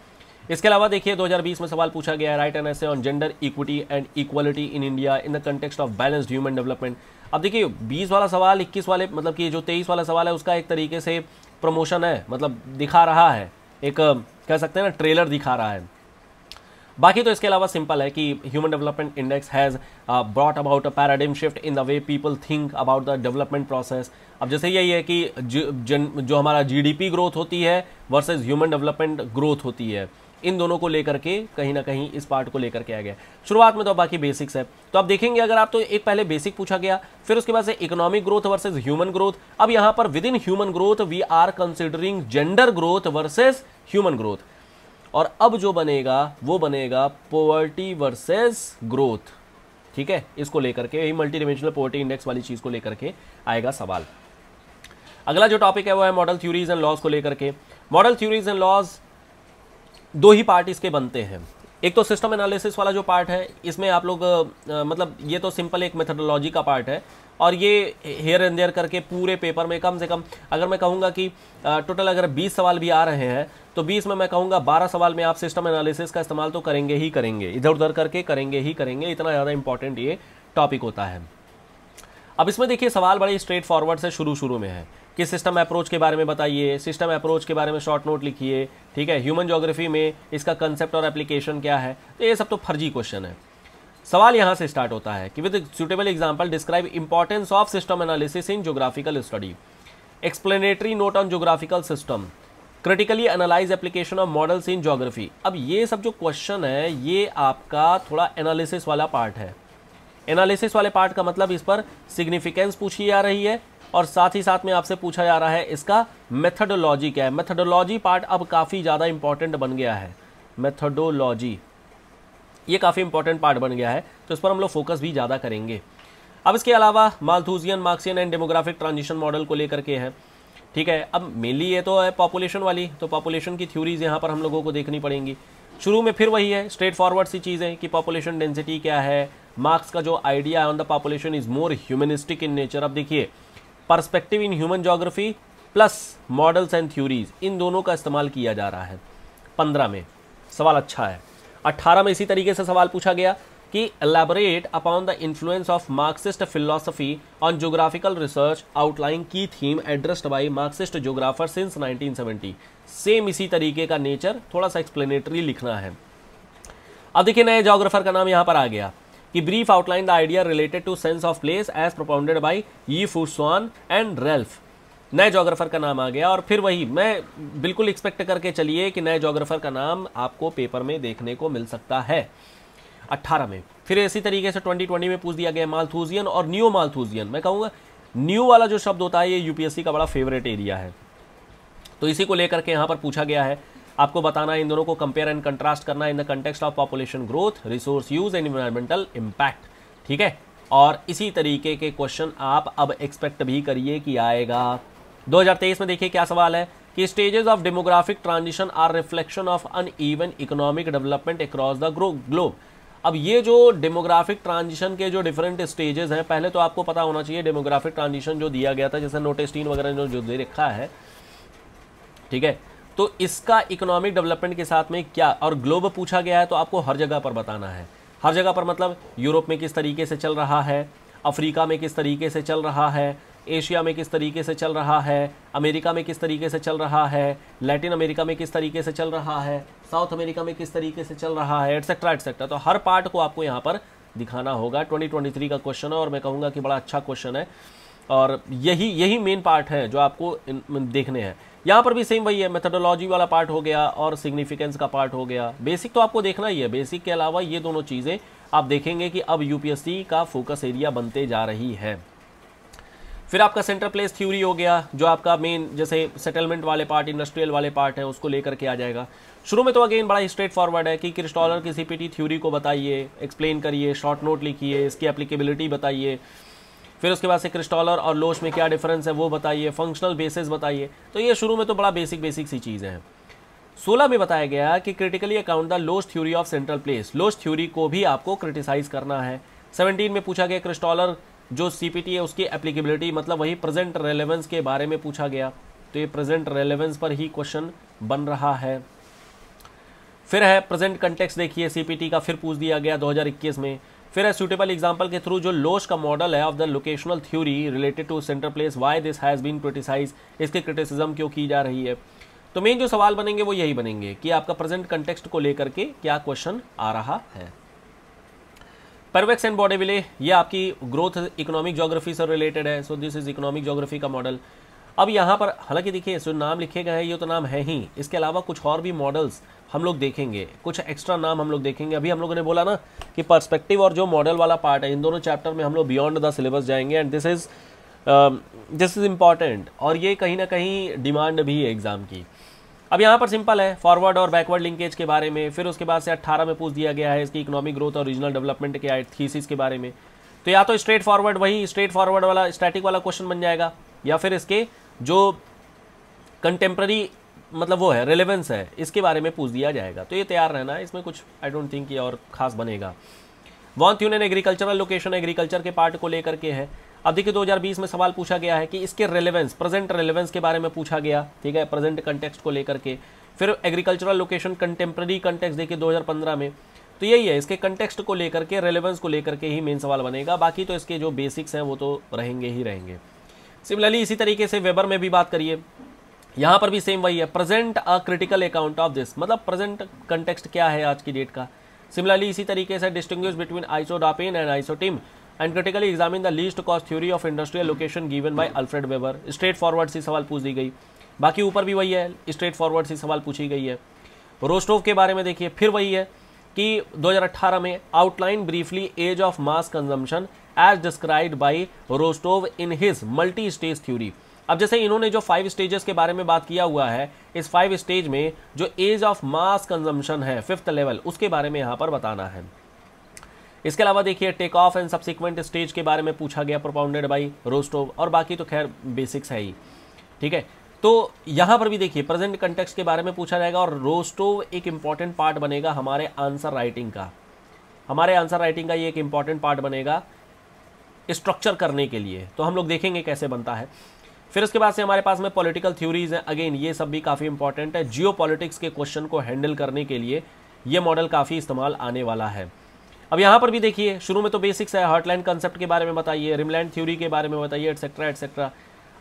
इसके अलावा देखिए 2020 में सवाल पूछा गया है write an essay on gender equity and equality in India in the context of balanced human development अब देखिए 20 वाला सवाल 21 वाले मतलब कि जो 23 वाला सवाल है उसका एक तरीके से प्रमोशन है मतलब दिखा रहा है एक कह सकते हैं ना ट्रेलर दिखा रहा है बाकी तो इसके अलावा सिंपल है कि human development index has brought about a paradigm shift in the way people think about the development process अब जैसे यही है कि जन, जो हमारा जीडीपी ग्रोथ होती है वर्सेस ह्यूमन डेवलपमेंट ग्रोथ होती है इन दोनों को लेकर के कहीं ना कहीं इस पार्ट को लेकर के आया गया शुरुआत में तो बाकी बेसिक्स है तो आप देखेंगे अगर आप तो एक पहले बेसिक पूछा गया फिर उसके बाद से economic growth versus human growth अब यहां पर within human growth we are considering gender growth versus human growth और अब जो बनेगा वो बनेगा पोवर्टी वर्सेज ग्रोथ ठीक है इसको लेकर के यही मल्टी डिमेंशनल पोवर्टी इंडेक्स वाली चीज़ को लेकर के आएगा सवाल अगला जो टॉपिक है वो है मॉडल थ्योरीज एंड लॉज को लेकर के मॉडल थ्योरीज एंड लॉज दो ही पार्ट इसके बनते हैं एक तो सिस्टम एनालिसिस वाला जो पार्ट है इसमें आप लोग मतलब ये तो सिंपल एक मेथडोलॉजी का पार्ट है और ये हेयर एंड देयर करके पूरे पेपर में कम से कम अगर मैं कहूँगा कि टोटल अगर 20 सवाल भी आ रहे हैं तो 20 में मैं कहूँगा 12 सवाल में आप सिस्टम एनालिसिस का इस्तेमाल तो करेंगे ही करेंगे इधर उधर करके करेंगे ही करेंगे इतना ज़्यादा इंपॉर्टेंट ये टॉपिक होता है अब इसमें देखिए सवाल बड़े स्ट्रेट फॉरवर्ड से शुरू शुरू में है कि सिस्टम अप्रोच के बारे में बताइए सिस्टम अप्रोच के बारे में शॉर्ट नोट लिखिए ठीक है ह्यूमन जोग्राफी में इसका कंसेप्ट और एप्लीकेशन क्या है तो ये सब तो फर्जी क्वेश्चन है सवाल यहाँ से स्टार्ट होता है कि with suitable example describe importance of system analysis in geographical study explanatory note on geographical system critically analyse application of models in geography अब ये सब जो क्वेश्चन है ये आपका थोड़ा एनालिसिस वाला पार्ट है एनालिसिस वाले पार्ट का मतलब इस पर सिग्निफिकेंस पूछी जा रही है और साथ ही साथ में आपसे पूछा जा रहा है इसका मेथडोलॉजी क्या है मेथडोलॉजी पार्ट अब काफ़ी ज़्यादा इंपॉर्टेंट बन गया है मेथडोलॉजी ये काफ़ी इंपॉर्टेंट पार्ट बन गया है तो इस पर हम लोग फोकस भी ज़्यादा करेंगे अब इसके अलावा Malthusian Marxian and demographic transition model को लेकर के है ठीक है अब मेनली ये तो है पॉपुलेशन वाली तो पॉपुलेशन की थ्योरीज यहाँ पर हम लोगों को देखनी पड़ेंगी शुरू में फिर वही है स्ट्रेट फॉरवर्ड सी चीज़ें कि पॉपुलेशन डेंसिटी क्या है मार्क्स का जो idea on the population is more humanistic in nature अब देखिए perspective in human geography plus models and theories in दोनों का इस्तेमाल किया जा रहा है पंद्रह में सवाल अच्छा है अट्ठारह में इसी तरीके से सवाल पूछा गया कि elaborate upon the influence of Marxist philosophy on geographical research outline की theme addressed by Marxist geographer since 1970 same इसी तरीके का नेचर थोड़ा सा एक्सप्लेनेटरी लिखना है अब देखिए नए जोग्राफर का नाम यहाँ पर आ गया कि brief outline the idea related to sense of place as propounded by Yi Fu Tuan and Relph नए जोग्राफर का नाम आ गया और फिर वही मैं बिल्कुल एक्सपेक्ट करके चलिए कि नए जोग्राफर का नाम आपको पेपर में देखने को मिल सकता है 18 में फिर इसी तरीके से 2020 में पूछ दिया गया मालथूजियन और न्यू मालथूजियन मैं कहूँगा न्यू वाला जो शब्द होता है ये यूपीएससी का बड़ा फेवरेट एरिया है तो इसी को लेकर के यहाँ पर पूछा गया है आपको बताना है इन दोनों को कंपेयर एंड कंट्रास्ट करना in the context of population growth resource use and environmental impact ठीक है और इसी तरीके के क्वेश्चन आप अब एक्सपेक्ट भी करिए कि आएगा 2023 में देखिए क्या सवाल है कि stages of demographic transition are reflection of uneven economic development across the globe अब ये जो डेमोग्राफिक ट्रांजिशन के जो डिफरेंट स्टेजेस हैं पहले तो आपको पता होना चाहिए डेमोग्राफिक ट्रांजिशन जो दिया गया था जैसे नोटेस्टीन वगैरह जो दे रखा है ठीक है तो इसका इकोनॉमिक डेवलपमेंट के साथ में क्या और ग्लोब पूछा गया है तो आपको हर जगह पर बताना है हर जगह पर मतलब यूरोप में किस तरीके से चल रहा है अफ्रीका में किस तरीके से चल रहा है एशिया में किस तरीके से चल रहा है अमेरिका में किस तरीके से चल रहा है लैटिन अमेरिका में किस तरीके से चल रहा है साउथ अमेरिका में किस तरीके से चल रहा है एटसेट्रा एटसेट्रा तो हर पार्ट को आपको यहाँ पर दिखाना होगा 2023 का क्वेश्चन है और मैं कहूँगा कि बड़ा अच्छा क्वेश्चन है और यही यही मेन पार्ट है जो आपको देखने हैं यहाँ पर भी सेम वही है मेथडोलॉजी वाला पार्ट हो गया और सिग्निफिकेंस का पार्ट हो गया बेसिक तो आपको देखना ही है बेसिक के अलावा ये दोनों चीज़ें आप देखेंगे कि अब यूपीएससी का फोकस एरिया बनते जा रही है फिर आपका सेंटर प्लेस थ्योरी हो गया जो आपका मेन जैसे सेटलमेंट वाले पार्ट इंडस्ट्रियल वाले पार्ट है उसको लेकर के आ जाएगा शुरू में तो अगेन बड़ा स्ट्रेट फॉरवर्ड है कि क्रिस्टॉलर की सीपीटी थ्योरी को बताइए एक्सप्लेन करिए शॉर्ट नोट लिखिए इसकी एप्लीकेबिलिटी बताइए फिर उसके बाद से क्रिस्टॉलर और लोश में क्या डिफरेंस है वो बताइए फंक्शनल बेसिस बताइए तो ये शुरू में तो बड़ा बेसिक बेसिक सी चीज़ें हैं सोलह में बताया गया कि critically account the Losch theory of central place Losch theory को भी आपको क्रिटिसाइज करना है सेवनटीन में पूछा गया क्रिस्टॉलर जो सी है उसकी एप्लीकेबिलिटी मतलब वही प्रेजेंट रेलेवेंस के बारे में पूछा गया तो ये प्रेजेंट रेलेवेंस पर ही क्वेश्चन बन रहा है फिर है प्रेजेंट कंटेक्स देखिए सीपीटी का फिर पूछ दिया गया 2021 में फिर है सूटेबल एग्जाम्पल के थ्रू जो लोश का मॉडल है of the locational theory related to centre place why this has been criticize इसके क्रिटिसिज्म क्यों की जा रही है तो मेन जो सवाल बनेंगे वो यही बनेंगे कि आपका प्रेजेंट कंटेक्सट को लेकर के क्या क्वेश्चन आ रहा है परवेक्स एंड बॉडी विले ये आपकी ग्रोथ इकोनॉमिक जोग्राफी से रिलेटेड है so this is economic geography का मॉडल अब यहाँ पर हालांकि देखिए जो नाम लिखे गए हैं ये तो नाम है ही इसके अलावा कुछ और भी मॉडल्स हम लोग देखेंगे कुछ एक्स्ट्रा नाम हम लोग देखेंगे अभी हम लोगों ने बोला ना कि पर्सपेक्टिव और जो मॉडल वाला पार्ट है इन दोनों चैप्टर में हम लोग बियॉन्ड द सिलेबस जाएंगे and this is this is important और ये कहीं ना कहीं डिमांड भी है एग्ज़ाम की अब यहाँ पर सिंपल है फॉरवर्ड और बैकवर्ड लिंकेज के बारे में फिर उसके बाद से 18 में पूछ दिया गया है इसकी इकोनॉमिक ग्रोथ और रीजनल डेवलपमेंट के थीसिस के बारे में तो या तो स्ट्रेट फॉरवर्ड वही स्ट्रेट फॉरवर्ड वाला स्टैटिक वाला क्वेश्चन बन जाएगा या फिर इसके जो कंटेम्प्रेरी मतलब वो है रेलेवेंस है इसके बारे में पूछ दिया जाएगा तो ये तैयार रहना है इसमें कुछ आई डोंट थिंक ये और ख़ास बनेगा von Thunen agricultural location agriculture के पार्ट को लेकर के है अब देखिए 2020 में सवाल पूछा गया है कि इसके रेलेवेंस प्रेजेंट रेलेवेंस के बारे में पूछा गया ठीक है प्रेजेंट कंटेक्सट को लेकर के फिर एग्रीकल्चरल लोकेशन कंटेम्प्रेरी कंटेक्स देखिए 2015 में तो यही है इसके कंटेक्सट को लेकर के रेलेवेंस को लेकर के ही मेन सवाल बनेगा बाकी तो इसके जो बेसिक्स हैं वो तो रहेंगे ही रहेंगे सिमिलरली इसी तरीके से वेबर में भी बात करिए यहाँ पर भी सेम वही है present a critical account of this मतलब प्रेजेंट कंटेक्स्ट क्या है आज की डेट का सिमिलरली इसी तरीके से distinguish between isodapane and team and critically examine the least cost theory of industrial location given by Alfred Weber straightforward सी सवाल पूछ दी गई बाकी ऊपर भी वही है स्ट्रेट फॉरवर्ड सी सवाल पूछी गई है रोस्टोव के बारे में देखिए फिर वही है कि 2018 में outline briefly age of mass consumption age describe by Rostow in his multi stage theory अब जैसे इन्होंने जो फाइव स्टेजेस के बारे में बात किया हुआ है इस फाइव स्टेज में जो एज ऑफ मास कंजम्पशन है फिफ्थ लेवल उसके बारे में यहाँ पर बताना है इसके अलावा देखिए take off and subsequent stage के बारे में पूछा गया प्रोपाउंडेड बाई रोस्टोव और बाकी तो खैर बेसिक्स है ही ठीक है तो यहाँ पर भी देखिए प्रेजेंट कंटेक्स के बारे में पूछा जाएगा और रोस्टोव एक इम्पॉर्टेंट पार्ट बनेगा हमारे आंसर राइटिंग का हमारे आंसर राइटिंग का ये एक इंपॉर्टेंट पार्ट बनेगा स्ट्रक्चर करने के लिए तो हम लोग देखेंगे कैसे बनता है फिर उसके बाद से हमारे पास में पॉलिटिकल थ्योरीज हैं अगेन ये सब भी काफ़ी इंपॉर्टेंट है जियो के क्वेश्चन को हैंडल करने के लिए ये मॉडल काफ़ी इस्तेमाल आने वाला है अब यहाँ पर भी देखिए शुरू में तो बेसिक्स है हॉटलाइन कंसेप्ट के बारे में बताइए रिमलैंड थ्योरी के बारे में बताइए एटसेट्रा एटसेट्रा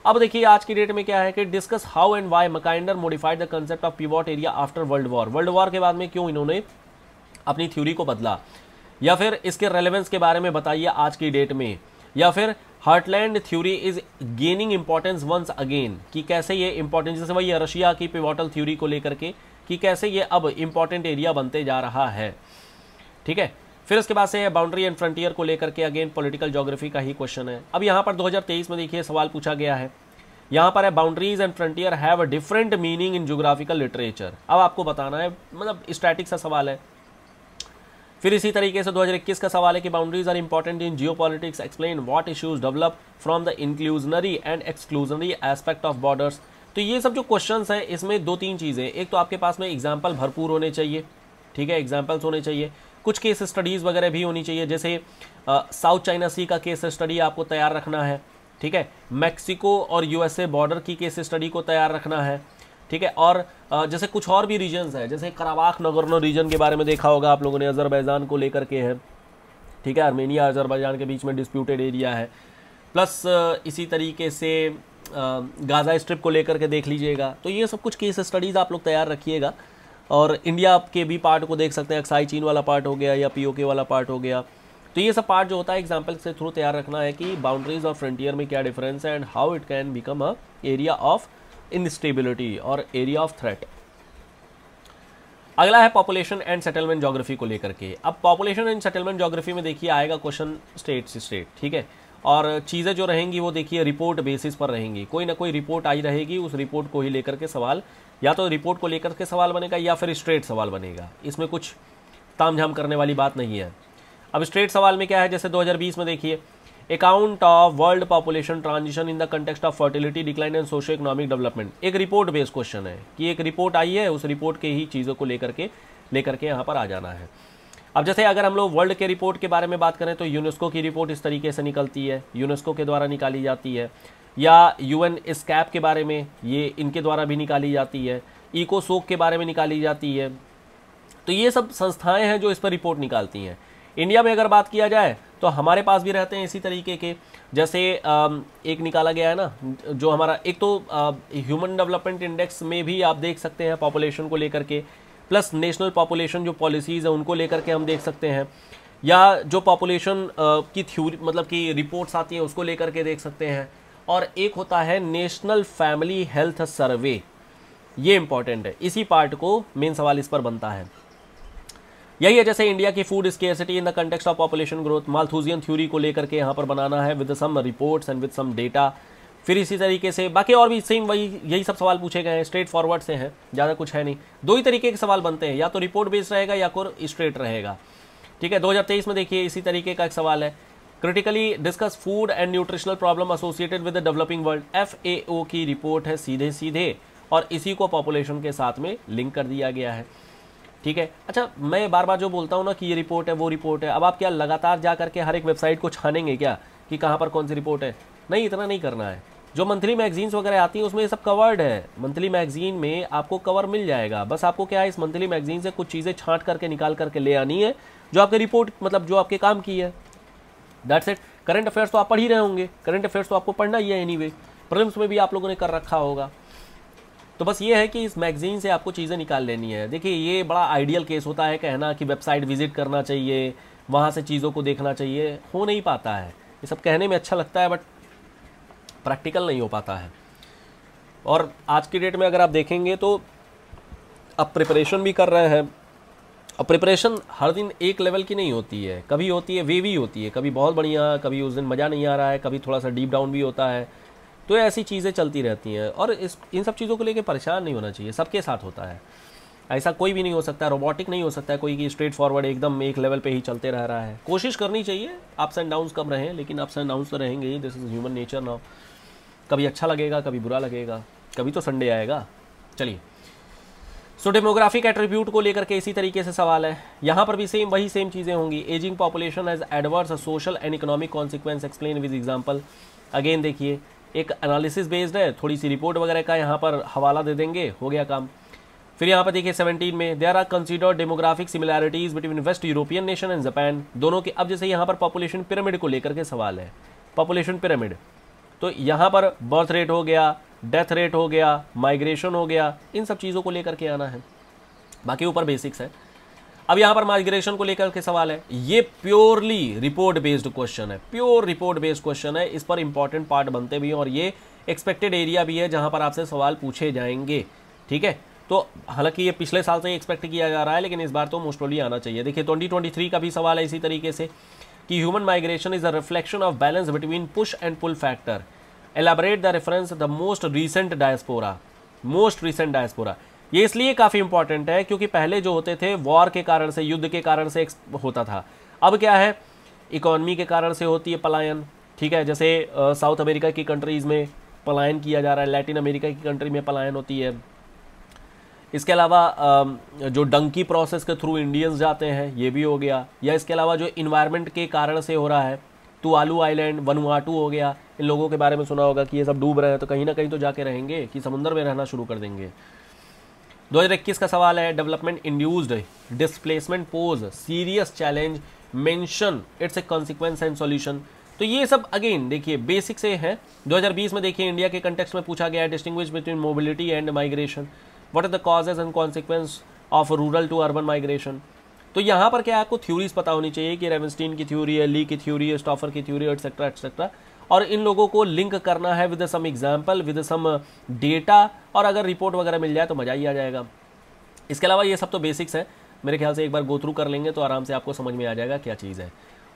अब देखिए आज की डेट में क्या है कि discuss how and why Mackinder modified the concept of pivot area after world war world war के बाद में क्यों इन्होंने अपनी थ्योरी को बदला या फिर इसके रेलेवेंस के बारे में बताइए आज की डेट में या फिर heartland theory is gaining importance once again कि कैसे ये इंपॉर्टेंस जैसे वही रशिया की पिवोटल थ्योरी को लेकर के कि कैसे ये अब इम्पॉर्टेंट एरिया बनते जा रहा है ठीक है फिर उसके बाद से बाउंड्री एंड फ्रंटियर को लेकर के अगेन पॉलिटिकल जोग्राफी का ही क्वेश्चन है अब यहाँ पर 2023 में देखिए सवाल पूछा गया है यहाँ पर है boundaries and frontier have a different meaning in geographical literature अब आपको बताना है मतलब स्टैटिक सा सवाल है फिर इसी तरीके से 2021 का सवाल है कि boundaries are important in geo politics explain what issues develop from the inclusionary and exclusionary aspect of borders तो ये सब जो क्वेश्चंस हैं इसमें दो तीन चीज़ें एक तो आपके पास में एग्जाम्पल भरपूर होने चाहिए ठीक है एग्जाम्पल्स होने चाहिए कुछ केस स्टडीज़ वगैरह भी होनी चाहिए जैसे साउथ चाइना सी का केस स्टडी आपको तैयार रखना है ठीक है मैक्सिको और यूएसए बॉर्डर की केस स्टडी को तैयार रखना है ठीक है और जैसे कुछ और भी रीजन्स हैं जैसे करावाक नगर रीजन के बारे में देखा होगा आप लोगों ने अजरबैजान को लेकर के है ठीक है आर्मेनिया अजरबैजान के बीच में डिस्प्यूटेड एरिया है प्लस इसी तरीके से गाज़ा स्ट्रिप को लेकर के देख लीजिएगा तो ये सब कुछ केस स्टडीज़ आप लोग तैयार रखिएगा और इंडिया के भी पार्ट को देख सकते हैं अक्साई चीन वाला पार्ट हो गया या पीओके वाला पार्ट हो गया तो ये सब पार्ट जो होता है एग्जाम्पल के थ्रू तैयार रखना है कि बाउंड्रीज और फ्रंटियर में क्या डिफरेंस है and how it can become a area of instability और एरिया ऑफ थ्रेट अगला है पॉपुलेशन एंड सेटलमेंट जोग्राफी को लेकर के अब पॉपुलेशन एंड सेटलमेंट जोग्राफी में देखिए आएगा क्वेश्चन स्टेट से स्टेट ठीक है और चीज़ें जो रहेंगी वो देखिए रिपोर्ट बेसिस पर रहेंगी कोई ना कोई रिपोर्ट आई रहेगी उस रिपोर्ट को ही लेकर के सवाल या तो रिपोर्ट को लेकर के सवाल बनेगा या फिर स्ट्रेट सवाल बनेगा इसमें कुछ तामझाम करने वाली बात नहीं है अब स्ट्रेट सवाल में क्या है जैसे 2020 में देखिए account of world population transition in the context of fertility decline and socio economic development एक रिपोर्ट बेस्ड क्वेश्चन है कि एक रिपोर्ट आई है उस रिपोर्ट के ही चीज़ों को लेकर के लेकर के यहाँ पर आ जाना है अब जैसे अगर हम लोग वर्ल्ड के रिपोर्ट के बारे में बात करें तो यूनेस्को की रिपोर्ट इस तरीके से निकलती है यूनेस्को के द्वारा निकाली जाती है या यू एन स्कैप के बारे में ये इनके द्वारा भी निकाली जाती है इको सोक के बारे में निकाली जाती है तो ये सब संस्थाएं हैं जो इस पर रिपोर्ट निकालती हैं इंडिया में अगर बात किया जाए तो हमारे पास भी रहते हैं इसी तरीके के जैसे एक निकाला गया है ना जो हमारा एक तो ह्यूमन डेवलपमेंट इंडेक्स में भी आप देख सकते हैं पॉपुलेशन को लेकर के प्लस नेशनल पॉपुलेशन जो पॉलिसीज़ हैं उनको लेकर के हम देख सकते हैं या जो पॉपुलेशन की थ्योरी मतलब कि रिपोर्ट्स आती हैं उसको लेकर के देख सकते हैं और एक होता है नेशनल फैमिली हेल्थ सर्वे ये इम्पॉर्टेंट है इसी पार्ट को मेन सवाल इस पर बनता है यही है जैसे इंडिया की food scarcity in the context of population growth Malthusian theory को लेकर के यहाँ पर बनाना है with some reports and with some data फिर इसी तरीके से बाकी और भी सेम वही यही सब सवाल पूछे गए हैं स्ट्रेट फॉरवर्ड से हैं ज़्यादा कुछ है नहीं दो ही तरीके के सवाल बनते हैं या तो रिपोर्ट बेस्ड रहेगा या को स्ट्रेट रहेगा ठीक है दो में देखिए इसी तरीके का एक सवाल है critically discuss food and nutritional problem associated with the developing world F की रिपोर्ट है सीधे सीधे और इसी को पॉपुलेशन के साथ में लिंक कर दिया गया है ठीक है अच्छा मैं बार बार जो बोलता हूँ ना कि ये रिपोर्ट है वो रिपोर्ट है अब आप क्या लगातार जा करके हर एक वेबसाइट को छानेंगे क्या कि कहाँ पर कौन सी रिपोर्ट है नहीं इतना नहीं करना है जो मंथली मैगजीन्स वगैरह आती हैं उसमें ये सब कवर्ड है मंथली मैगजीन में आपको कवर मिल जाएगा बस आपको क्या है इस मंथली मैगजीन से कुछ चीज़ें छांट करके निकाल करके ले आनी है जो आपके रिपोर्ट मतलब जो आपके काम की है दैट्स इट करंट अफेयर्स तो आप पढ़ ही रहे होंगे करंट अफेयर्स तो आपको पढ़ना ही है एनी anyway. प्रिलिम्स में भी आप लोगों ने कर रखा होगा तो बस ये है कि इस मैगजीन से आपको चीज़ें निकाल लेनी है देखिए ये बड़ा आइडियल केस होता है कहना कि वेबसाइट विजिट करना चाहिए वहाँ से चीज़ों को देखना चाहिए हो नहीं पाता है ये सब कहने में अच्छा लगता है बट प्रैक्टिकल नहीं हो पाता है और आज की डेट में अगर आप देखेंगे तो अब प्रिपरेशन भी कर रहे हैं अब प्रिपरेशन हर दिन एक लेवल की नहीं होती है कभी होती है वेवी होती है कभी बहुत बढ़िया कभी उस दिन मज़ा नहीं आ रहा है कभी थोड़ा सा डीप डाउन भी होता है तो ऐसी चीज़ें चलती रहती हैं और इस इन सब चीज़ों को लेकर परेशान नहीं होना चाहिए सबके साथ होता है ऐसा कोई भी नहीं हो सकता रोबोटिक नहीं हो सकता है कोई कि स्ट्रेट फॉरवर्ड एकदम एक लेवल पे ही चलते रह रहा है कोशिश करनी चाहिए अप्स एंड डाउन्स कम रहें लेकिन अप्स एंड डाउन्स तो रहेंगे ही this is human nature now कभी अच्छा लगेगा कभी बुरा लगेगा कभी तो संडे आएगा चलिए सो डेमोग्राफिक एट्रीब्यूट को लेकर के इसी तरीके से सवाल है यहाँ पर भी सेम वही सेम चीज़ें होंगी ageing population as adverse social and economic consequence explain with example again देखिए एक एनालिसिस बेस्ड है थोड़ी सी रिपोर्ट वगैरह का यहाँ पर हवाला दे देंगे हो गया काम फिर यहाँ पर देखिए 17 में there are consider demographic similarities between west European nation and Japan दोनों के अब जैसे यहाँ पर पॉपुलेशन पिरामिड को लेकर के सवाल है पॉपुलेशन पिरामिड तो यहाँ पर बर्थ रेट हो गया डेथ रेट हो गया माइग्रेशन हो गया इन सब चीज़ों को लेकर के आना है बाकी ऊपर बेसिक्स है अब यहां पर माइग्रेशन को लेकर के सवाल है ये प्योरली रिपोर्ट बेस्ड क्वेश्चन है प्योर रिपोर्ट बेस्ड क्वेश्चन है इस पर इंपॉर्टेंट पार्ट बनते भी हैं और ये एक्सपेक्टेड एरिया भी है जहां पर आपसे सवाल पूछे जाएंगे ठीक है तो हालांकि ये पिछले साल से ही एक्सपेक्ट किया जा रहा है लेकिन इस बार तो मोस्ट आना चाहिए देखिए ट्वेंटी का भी सवाल है इसी तरीके से कि human migration is a reflection of balance between push and pull factor elaborate the reference the most recent diaspora most recent diaspora ये इसलिए काफ़ी इंपॉर्टेंट है क्योंकि पहले जो होते थे वॉर के कारण से युद्ध के कारण से होता था अब क्या है इकोनॉमी के कारण से होती है पलायन ठीक है जैसे साउथ अमेरिका की कंट्रीज़ में पलायन किया जा रहा है लैटिन अमेरिका की कंट्री में पलायन होती है इसके अलावा जो डंकी प्रोसेस के थ्रू इंडियंस जाते हैं ये भी हो गया या इसके अलावा जो इन्वायरमेंट के कारण से हो रहा है तुआलू आइलैंड वनुआटू हो गया इन लोगों के बारे में सुना होगा कि ये सब डूब रहे हैं तो कहीं ना कहीं तो जाके रहेंगे कि समुंदर में रहना शुरू कर देंगे 2021 का सवाल है development induced displacement pose serious challenge mention its a consequence and solution तो ये सब अगेन देखिए बेसिक से है 2020 में देखिए इंडिया के कंटेक्स में पूछा गया है distinguish between mobility and migration what are the causes and consequences of rural to urban migration तो यहाँ पर क्या आपको थ्योरीज पता होनी चाहिए कि रेवनस्टीन की थ्योरी है ली की थ्योरी है स्टॉफर की थ्योरी एक्सेट्रा एक्सेट्रा और इन लोगों को लिंक करना है with some example with some data और अगर रिपोर्ट वगैरह मिल जाए तो मज़ा ही आ जाएगा इसके अलावा ये सब तो बेसिक्स हैं मेरे ख्याल से एक बार गो थ्रू कर लेंगे तो आराम से आपको समझ में आ जाएगा क्या चीज़ है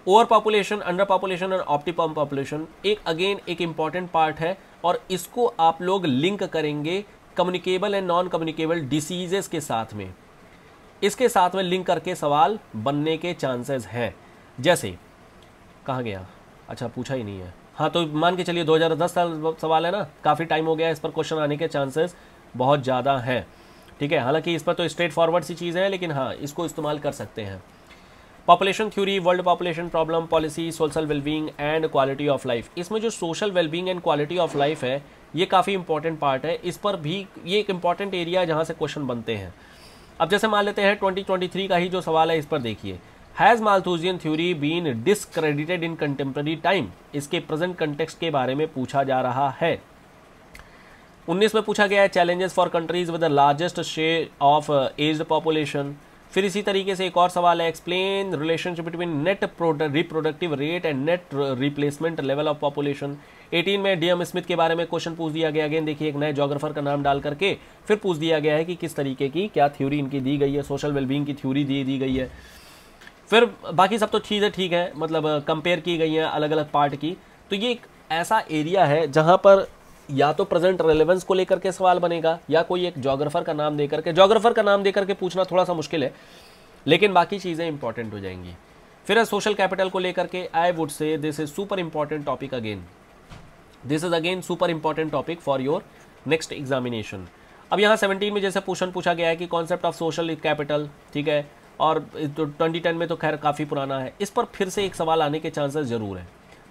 over population under population and optimum population एक अगेन एक इम्पॉर्टेंट पार्ट है और इसको आप लोग लिंक करेंगे communicable and non communicable diseases के साथ में इसके साथ में लिंक करके सवाल बनने के चांसेस हैं जैसे कहाँ गया अच्छा पूछा ही नहीं है हाँ तो मान के चलिए 2010 साल सवाल है ना काफ़ी टाइम हो गया इस पर क्वेश्चन आने के चांसेस बहुत ज़्यादा हैं ठीक है हालांकि इस पर तो स्ट्रेट फॉरवर्ड सी चीज़ है लेकिन हाँ इसको इस्तेमाल कर सकते हैं population theory world population problem policy social wellbeing and quality of life इसमें जो social wellbeing and quality of life है ये काफ़ी इंपॉर्टेंट पार्ट है इस पर भी ये एक इंपॉर्टेंट एरिया है जहाँ से क्वेश्चन बनते हैं अब जैसे मान लेते हैं 2023 का ही जो सवाल है इस पर देखिए has Malthusian theory been discredited in contemporary time इसके प्रेजेंट कंटेक्स्ट के बारे में पूछा जा रहा है उन्नीस में पूछा गया है challenges for countries with the largest share of age population फिर इसी तरीके से एक और सवाल है explain relationship between net reproductive rate and net replacement level of population 18 में डीएम स्मिथ के बारे में क्वेश्चन पूछ दिया गया अगेन देखिए एक नए जोग्राफर का नाम डाल करके फिर पूछ दिया गया है कि किस तरीके की क्या थ्योरी इनकी दी गई है सोशल वेलबींग की थ्योरी दी दी गई है फिर बाकी सब तो चीज़ें ठीक है मतलब कंपेयर की गई हैं अलग अलग पार्ट की तो ये एक ऐसा एरिया है जहाँ पर या तो प्रेजेंट रेलेवेंस को लेकर के सवाल बनेगा या कोई एक जोग्राफर का नाम दे करके जोग्राफर का नाम दे करके पूछना थोड़ा सा मुश्किल है लेकिन बाकी चीज़ें इंपॉर्टेंट हो जाएंगी फिर है सोशल कैपिटल को लेकर के I would say this is super important topic again this is again super important topic for your next examination अब यहाँ सेवनटीन में जैसे क्वेश्चन पूछा गया है कि कॉन्सेप्ट ऑफ सोशल कैपिटल ठीक है और तो ट्वेंटी टेन में तो खैर काफ़ी पुराना है इस पर फिर से एक सवाल आने के चांसेस ज़रूर हैं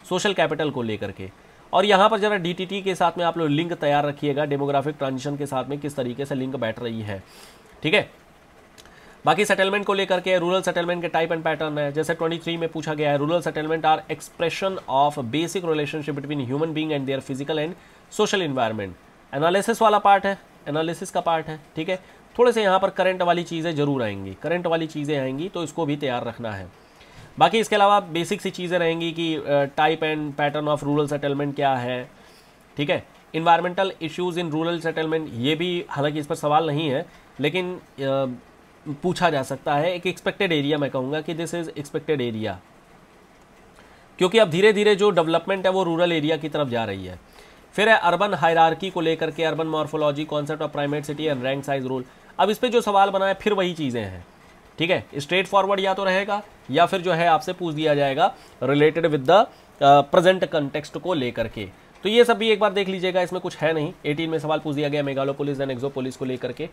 सोशल कैपिटल को लेकर के और यहाँ पर जरा डी के साथ में आप लोग लिंक तैयार रखिएगा डेमोग्राफिक ट्रांजिशन के साथ में किस तरीके से लिंक बैठ रही है ठीक है बाकी सेटलमेंट को लेकर के रूरल सेटलमेंट के टाइप एंड पैटर्न है जैसे 23 में पूछा गया है rural settlement are expression of basic relationship between human being and their physical and social environment analysis वाला पार्ट है एनालिसिस का पार्ट है ठीक है थोड़े से यहाँ पर करंट वाली चीज़ें ज़रूर आएंगी करंट वाली चीज़ें आएंगी तो इसको भी तैयार रखना है बाकी इसके अलावा बेसिक सी चीज़ें रहेंगी कि type and pattern of rural settlement क्या है ठीक है environmental issues in rural settlement ये भी हालांकि इस पर सवाल नहीं है लेकिन पूछा जा सकता है एक एक्सपेक्टेड एरिया मैं कहूँगा कि दिस इज़ एक्सपेक्टेड एरिया क्योंकि अब धीरे धीरे जो डेवलपमेंट है वो रूरल एरिया की तरफ जा रही है फिर है अर्बन हायरार्की को लेकर के urban morphology concept of primate city and rank size rule अब इस पर जो सवाल बना है फिर वही चीज़ें हैं ठीक है स्ट्रेट फॉरवर्ड या तो रहेगा या फिर जो है आपसे पूछ दिया जाएगा related with the present context को लेकर के तो ये सब भी एक बार देख लीजिएगा इसमें कुछ है नहीं 18 में सवाल पूछ दिया गया पुलिस एंड पुलिस को लेकर के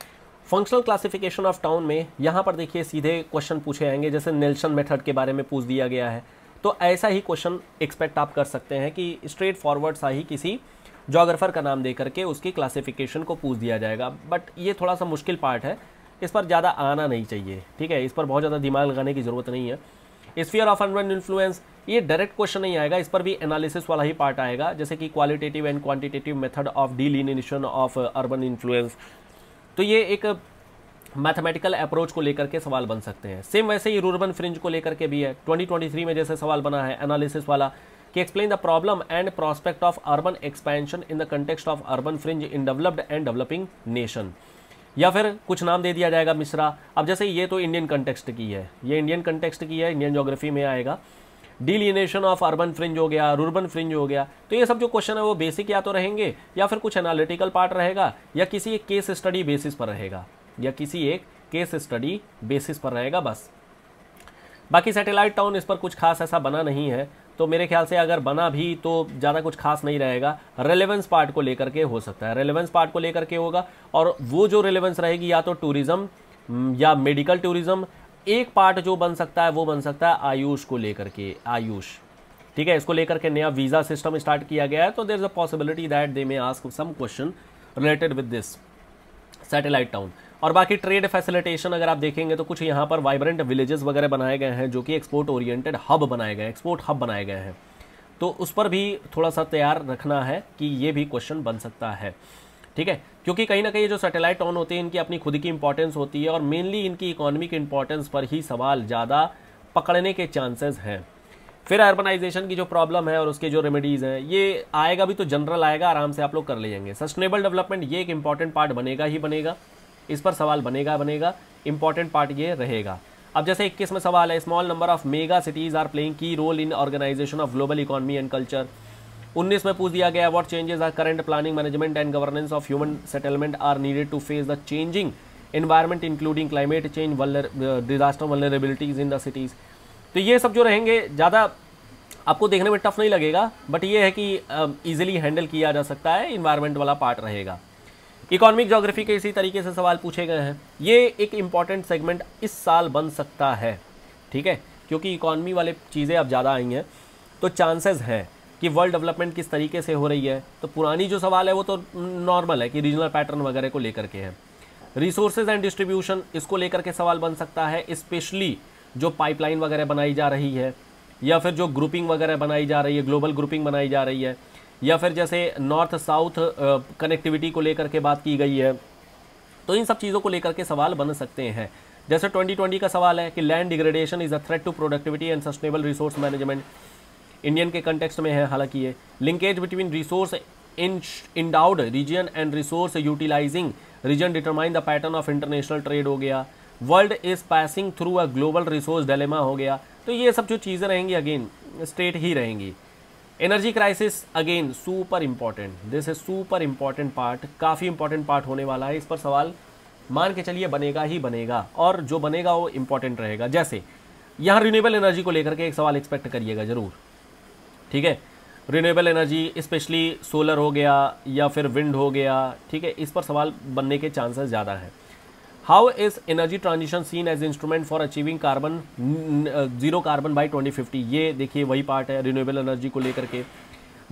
फंक्शनल क्लासिफिकेशन ऑफ टाउन में यहाँ पर देखिए सीधे क्वेश्चन पूछे आएंगे जैसे नेल्सन मेथड के बारे में पूछ दिया गया है तो ऐसा ही क्वेश्चन एक्सपेक्ट आप कर सकते हैं कि स्ट्रेट फॉरवर्ड सा ही किसी जोग्राफ़र का नाम दे करके उसकी क्लासिफिकेशन को पूछ दिया जाएगा बट ये थोड़ा सा मुश्किल पार्ट है इस पर ज़्यादा आना नहीं चाहिए ठीक है इस पर बहुत ज़्यादा दिमाग लगाने की ज़रूरत नहीं है स्फीयर ऑफ अनवन इन्फ्लुएंस ये डायरेक्ट क्वेश्चन नहीं आएगा इस पर भी एनालिसिस वाला ही पार्ट आएगा जैसे कि qualitative and quantitative method of delineation of urban influence तो ये एक मैथमेटिकल अप्रोच को लेकर के सवाल बन सकते हैं सेम वैसे ही रूरबन फ्रिंज को लेकर के भी है 2023 में जैसे सवाल बना है एनालिसिस वाला कि explain the problem and prospect of urban expansion in the context of urban fringe in developed and developing nation या फिर कुछ नाम दे दिया जाएगा मिश्रा अब जैसे ये तो इंडियन कंटेक्स्ट की है ये इंडियन कंटेक्स्ट की है इंडियन जोग्राफी में आएगा डीलिनेशन ऑफ अर्बन फ्रिंज हो गया रूरबन फ्रिंज हो गया तो ये सब जो क्वेश्चन है वो बेसिक या तो रहेंगे या फिर कुछ एनालिटिकल पार्ट रहेगा या किसी एक केस स्टडी बेसिस पर रहेगा या किसी एक केस स्टडी बेसिस पर रहेगा बस बाकी सैटेलाइट टाउन इस पर कुछ खास ऐसा बना नहीं है तो मेरे ख्याल से अगर बना भी तो ज़्यादा कुछ खास नहीं रहेगा रेलेवेंस पार्ट को लेकर के हो सकता है रेलेवेंस पार्ट को लेकर के होगा और वो जो रेलेवेंस रहेगी या तो टूरिज़्म हम्म, या मेडिकल टूरिज़्म एक पार्ट जो बन सकता है वो बन सकता है आयुष को लेकर के आयुष ठीक है इसको लेकर के नया वीज़ा सिस्टम स्टार्ट किया गया है तो there is a possibility that they may ask some question related with this satellite town और बाकी ट्रेड फैसिलिटेशन अगर आप देखेंगे तो कुछ यहाँ पर वाइब्रेंट विलेजेस वगैरह बनाए गए हैं जो कि एक्सपोर्ट ओरिएंटेड हब बनाए गए हैं एक्सपोर्ट हब बनाए गए हैं तो उस पर भी थोड़ा सा तैयार रखना है कि ये भी क्वेश्चन बन सकता है ठीक है क्योंकि कहीं ना कहीं जो सैटेलाइट टाउन होते हैं इनकी अपनी खुद की इंपॉर्टेंस होती है और मेनली इनकी इकोनॉमिक इंपॉर्टेंस पर ही सवाल ज़्यादा पकड़ने के चांसेस हैं फिर अर्बनाइजेशन की जो प्रॉब्लम है और उसके जो रेमेडीज़ हैं ये आएगा भी तो जनरल आएगा आराम से आप लोग कर लेंगे सस्टेनेबल डेवलपमेंट ये एक इंपॉर्टेंट पार्ट बनेगा ही बनेगा इस पर सवाल बनेगा बनेगा इंपॉर्टेंट पार्ट ये रहेगा अब जैसे इक्कीस में सवाल है small number of mega cities are playing key role in organisation of global economy and culture उन्नीस में पूछ दिया गया what changes are current planning management and governance of human settlement are needed to face the changing environment including climate change disaster vulnerabilities in the cities तो ये सब जो रहेंगे ज़्यादा आपको देखने में टफ नहीं लगेगा बट ये है कि ईजिली uh, हैंडल किया जा सकता है इन्वायरमेंट वाला पार्ट रहेगा इकोनॉमिक जोग्राफी के इसी तरीके से सवाल पूछे गए हैं ये एक इम्पॉर्टेंट सेगमेंट इस साल बन सकता है ठीक है क्योंकि इकोनॉमी वाले चीज़ें अब ज़्यादा आई हैं तो चांसेस हैं कि वर्ल्ड डेवलपमेंट किस तरीके से हो रही है तो पुरानी जो सवाल है वो तो नॉर्मल है कि रीजनल पैटर्न वगैरह को लेकर के है रिसोर्सेज एंड डिस्ट्रीब्यूशन इसको लेकर के सवाल बन सकता है स्पेशली जो पाइपलाइन वगैरह बनाई जा रही है या फिर जो ग्रुपिंग वगैरह बनाई जा रही है ग्लोबल ग्रुपिंग बनाई जा रही है या फिर जैसे नॉर्थ साउथ कनेक्टिविटी को लेकर के बात की गई है तो इन सब चीज़ों को लेकर के सवाल बन सकते हैं जैसे 2020 का सवाल है कि land degradation is a threat to productivity and sustainable resource management Indian के कंटेक्स्ट में है हालांकि ये linkage between resource in endowed region and resource utilising region determine the pattern of international trade हो गया world is passing through a global resource dilemma हो गया तो ये सब जो चीज़ें रहेंगी अगेन स्टेट ही रहेंगी energy crisis again super important this is super important part काफ़ी इंपॉर्टेंट पार्ट होने वाला है इस पर सवाल मान के चलिए बनेगा ही बनेगा और जो बनेगा वो इम्पॉर्टेंट रहेगा जैसे यहाँ रिन्यूएबल एनर्जी को लेकर के एक सवाल एक्सपेक्ट करिएगा ज़रूर ठीक है रिन्यूएबल एनर्जी स्पेशली सोलर हो गया या फिर विंड हो गया ठीक है इस पर सवाल बनने के चांसेस ज़्यादा हैं how is energy transition seen as instrument for achieving carbon zero carbon by twenty fifty ये देखिए वही पार्ट है रिन्यूएबल एनर्जी को लेकर के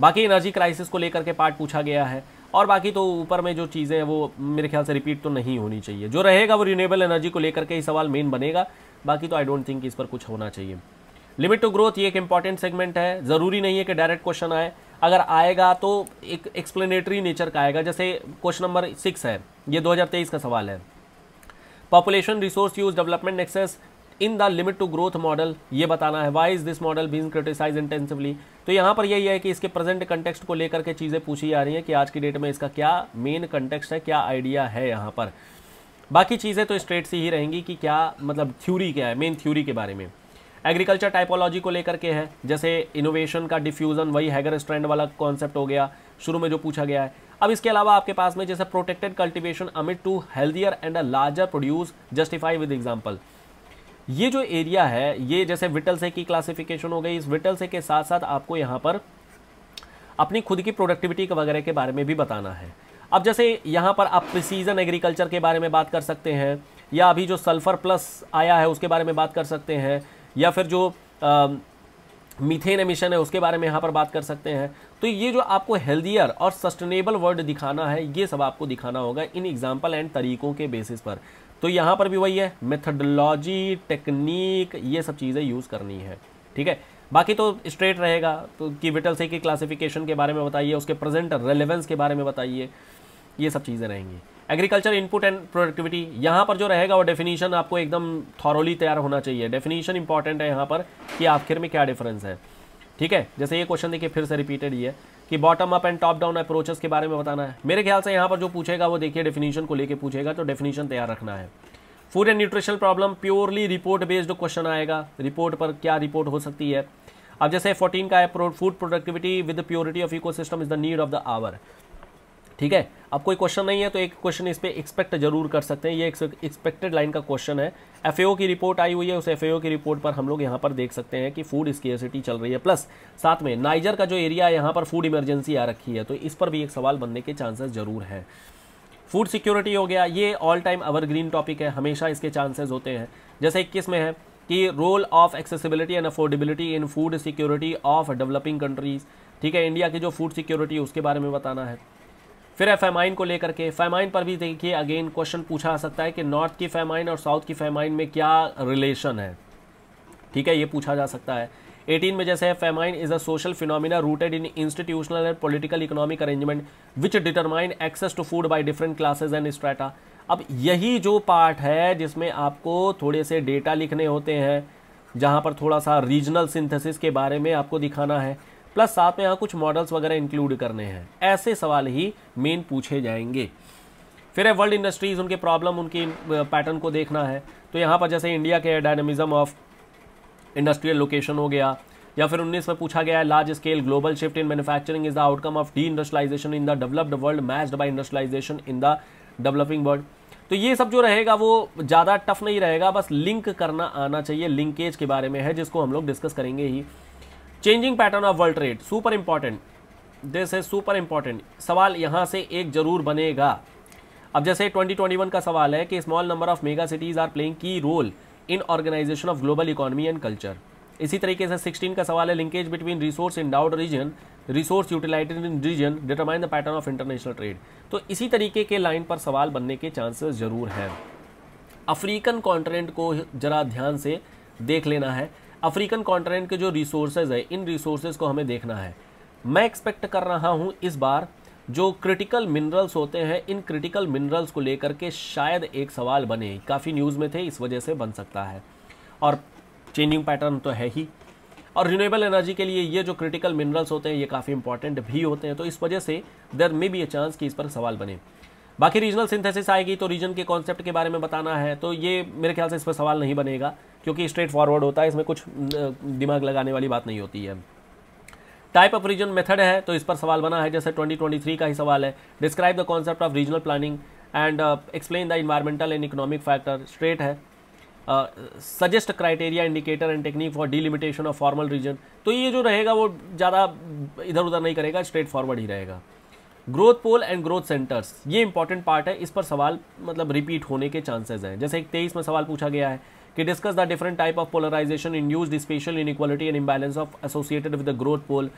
बाकी एनर्जी क्राइसिस को लेकर के पार्ट पूछा गया है और बाकी तो ऊपर में जो चीज़ें हैं वो मेरे ख्याल से रिपीट तो नहीं होनी चाहिए जो रहेगा वो रिन्यूएबल एनर्जी को लेकर के ही सवाल मेन बनेगा बाकी तो आई डोंट थिंक इस पर कुछ होना चाहिए लिमिट टू ग्रोथ ये एक इंपॉर्टेंट सेगमेंट है ज़रूरी नहीं है कि डायरेक्ट क्वेश्चन आए अगर आएगा तो एक एक्सप्लेनेटरी नेचर का आएगा जैसे क्वेश्चन नंबर सिक्स है ये 2023 का सवाल है population resource use development access in the limit to growth model ये बताना है why is this model been criticise intensively तो यहाँ पर यही है कि इसके प्रेजेंट कंटेक्स्ट को लेकर के चीज़ें पूछी जा रही हैं कि आज की डेट में इसका क्या मेन कंटेक्स्ट है क्या आइडिया है यहाँ पर बाकी चीज़ें तो स्ट्रेट सी ही रहेंगी कि क्या मतलब थ्यूरी क्या है मेन थ्यूरी के बारे में एग्रीकल्चर टाइपोलॉजी को लेकर के है जैसे इनोवेशन का डिफ्यूज़न वही हैगर स्ट्रैंड वाला कॉन्सेप्ट हो गया शुरू में जो पूछा गया है अब इसके अलावा आपके पास में जैसे protected cultivation aimed to healthier and a larger produce justify with example ये जो एरिया है ये जैसे विटल से की क्लासिफिकेशन हो गई इस विटल से के साथ साथ आपको यहाँ पर अपनी खुद की प्रोडक्टिविटी वगैरह के बारे में भी बताना है अब जैसे यहाँ पर आप प्रिसीजन एग्रीकल्चर के बारे में बात कर सकते हैं या अभी जो सल्फ़र प्लस आया है उसके बारे में बात कर सकते हैं या फिर जो आ, मीथेन एमिशन है उसके बारे में यहाँ पर बात कर सकते हैं तो ये जो आपको हेल्दियर और सस्टेनेबल वर्ड दिखाना है ये सब आपको दिखाना होगा इन एग्जाम्पल एंड तरीकों के बेसिस पर तो यहाँ पर भी वही है मेथडोलॉजी टेक्निक ये सब चीज़ें यूज़ करनी है ठीक है बाकी तो स्ट्रेट रहेगा तो कि विटल से की क्लासिफिकेशन के बारे में बताइए उसके प्रेजेंट रेलेवेंस के बारे में बताइए ये सब चीज़ें रहेंगी एग्रीकल्चर इनपुट एंड प्रोडक्टिविटी यहाँ पर जो रहेगा वो डेफिनीशन आपको एकदम थॉरोली तैयार होना चाहिए डेफिनीशन इंपॉर्टेंट है यहाँ पर कि आखिर में क्या डिफरेंस है ठीक है जैसे ये क्वेश्चन देखिए फिर से रिपीटेड ही है कि bottom up and top down approaches के बारे में बताना है मेरे ख्याल से यहाँ पर जो पूछेगा वो देखिए डेफिनेशन को लेके पूछेगा तो डेफिनेशन तैयार रखना है food and nutrition problem purely report based question आएगा रिपोर्ट पर क्या रिपोर्ट हो सकती है अब जैसे 14 का है food productivity with purity of ecosystem is the need of the hour ठीक है अब कोई क्वेश्चन नहीं है तो एक क्वेश्चन इस पर एक्सपेक्ट जरूर कर सकते हैं ये एक्सपेक्टेड लाइन का क्वेश्चन है एफ की रिपोर्ट आई हुई है उस एफ की रिपोर्ट पर हम लोग यहाँ पर देख सकते हैं कि फूड स्केसिटी चल रही है प्लस साथ में नाइजर का जो एरिया है यहाँ पर फूड इमरजेंसी आ रखी है तो इस पर भी एक सवाल बनने के चांसेस जरूर हैं फूड सिक्योरिटी हो गया ये ऑल टाइम अवरग्रीन टॉपिक है हमेशा इसके चांसेज होते हैं जैसे इक्कीस में है कि role of accessibility and affordability in food security of developing countries ठीक है इंडिया की जो फूड सिक्योरिटी उसके बारे में बताना है फिर है को लेकर के फेमाइन पर भी देखिए अगेन क्वेश्चन पूछा आ सकता है कि नॉर्थ की फेमाइन और साउथ की फेमाइन में क्या रिलेशन है ठीक है ये पूछा जा सकता है 18 में जैसे है famine is a social phenomena rooted in institutional and political economic arrangement which determine access to food by different classes and strata अब यही जो पार्ट है जिसमें आपको थोड़े से डेटा लिखने होते हैं जहाँ पर थोड़ा सा रीजनल सिंथेसिस के बारे में आपको दिखाना है प्लस साथ में यहाँ कुछ मॉडल्स वगैरह इंक्लूड करने हैं ऐसे सवाल ही मेन पूछे जाएंगे फिर है वर्ल्ड इंडस्ट्रीज़ उनके प्रॉब्लम उनकी पैटर्न को देखना है तो यहाँ पर जैसे इंडिया के डायनामिज़म ऑफ इंडस्ट्रियल लोकेशन हो गया या फिर उन्नीस में पूछा गया है large scale global shift in manufacturing is the outcome of deindustrialisation in the developed world matched by industrialisation in the developing world तो ये सब जो रहेगा वो ज़्यादा टफ नहीं रहेगा बस लिंक करना आना चाहिए लिंकेज के बारे में है जिसको हम लोग डिस्कस करेंगे ही changing pattern of world trade super important this is super important सवाल यहाँ से एक जरूर बनेगा अब जैसे 2021 का सवाल है कि small number of mega cities are playing key role in organisation of global economy and culture इसी तरीके से 16 का सवाल है linkage between resource endowed region resource utilised in region determine the pattern of international trade तो इसी तरीके के लाइन पर सवाल बनने के चांसेस जरूर हैं अफ्रीकन कॉन्टिनेंट को जरा ध्यान से देख लेना है अफ्रीकन कॉन्टिनेंट के जो रिसोर्सेज है इन रिसोर्सेज को हमें देखना है मैं एक्सपेक्ट कर रहा हूँ इस बार जो क्रिटिकल मिनरल्स होते हैं इन क्रिटिकल मिनरल्स को लेकर के शायद एक सवाल बने काफ़ी न्यूज़ में थे इस वजह से बन सकता है और चेंजिंग पैटर्न तो है ही और रिन्यूएबल एनर्जी के लिए ये जो क्रिटिकल मिनरल्स होते हैं ये काफ़ी इंपॉर्टेंट भी होते हैं तो इस वजह से देर मे बी ए चांस कि इस पर सवाल बने बाकी रीजनल सिंथेसिस आएगी तो रीजन के कॉन्सेप्ट के बारे में बताना है तो ये मेरे ख्याल से इस पर सवाल नहीं बनेगा क्योंकि स्ट्रेट फॉरवर्ड होता है इसमें कुछ दिमाग लगाने वाली बात नहीं होती है टाइप ऑफ रीजन मेथड है तो इस पर सवाल बना है जैसे 2023 का ही सवाल है describe the concept of regional planning and explain the environmental and economic factor straight है suggest criteria indicator and technique for delimitation of formal region तो ये जो रहेगा वो ज़्यादा इधर उधर नहीं करेगा स्ट्रेट फॉरवर्ड ही रहेगा growth pole and growth centres ये इंपॉर्टेंट पार्ट है इस पर सवाल मतलब रिपीट होने के चांसेस हैं जैसे एक तेईस में सवाल पूछा गया है कि discuss the different type of polarisation in use spatial inequality and imbalance of associated with the growth pole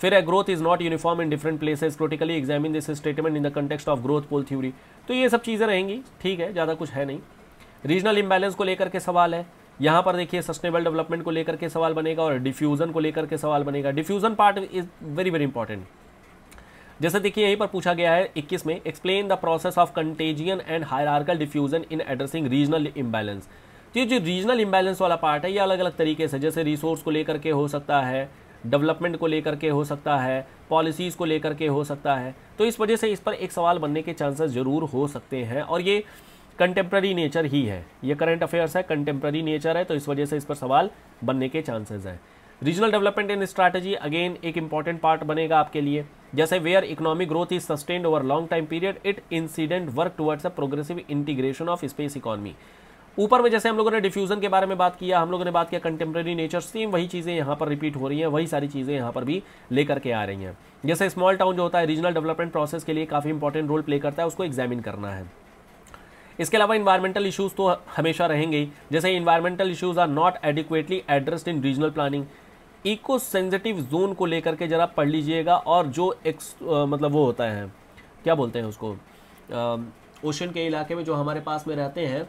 फिर है growth is not uniform in different places critically examine this statement in the context of growth pole theory तो ये सब चीज़ें रहेंगी ठीक है ज़्यादा कुछ है नहीं रीजनल इम्बैलेंस को लेकर के सवाल है यहाँ पर देखिए सस्टेनेबल डेवलपमेंट को लेकर के सवाल बनेगा और डिफ्यूज़न को लेकर के सवाल बनेगा diffusion part is very very important जैसे देखिए यहीं पर पूछा गया है 21 में explain the process of contagion and hierarchical diffusion in addressing regional imbalance तो ये जो रीजनल इम्बैलेंस वाला पार्ट है ये अलग अलग तरीके से जैसे रिसोर्स को लेकर के हो सकता है डेवलपमेंट को लेकर के हो सकता है पॉलिसीज़ को लेकर के हो सकता है तो इस वजह से इस पर एक सवाल बनने के चांसेस ज़रूर हो सकते हैं और ये कंटेम्प्रेरी नेचर ही है ये करंट अफेयर्स है कंटेम्प्रेरी नेचर है तो इस वजह से इस पर सवाल बनने के चांसेस हैं regional development and strategy again एक इंपॉर्टेंट पार्ट बनेगा आपके लिए जैसे where economic growth is sustained over long time period it incident work towards a progressive integration of space economy ऊपर में जैसे हम लोगों ने डिफ्यूजन के बारे में बात किया हम लोगों ने बात किया कंटेम्प्रेरी नेचर सेम वही चीज़ें यहाँ पर रिपीट हो रही हैं वही सारी चीज़ें यहाँ पर भी लेकर के आ रही हैं जैसे स्मॉल टाउन जो होता है रीजनल डेवलपमेंट प्रोसेस के लिए काफ़ी इंपॉर्टेंट रोल प्ले करता है उसको एग्जामिन करना है इसके अलावा इन्वायरमेंटल इशूज़ तो हमेशा रहेंगे ही जैसे environmental issues are not adequately addressed in regional planning eco sensitive zone को लेकर के ज़रा पढ़ लीजिएगा और जो एक मतलब वो होता है क्या बोलते हैं उसको ओशन के इलाके में जो हमारे पास में रहते हैं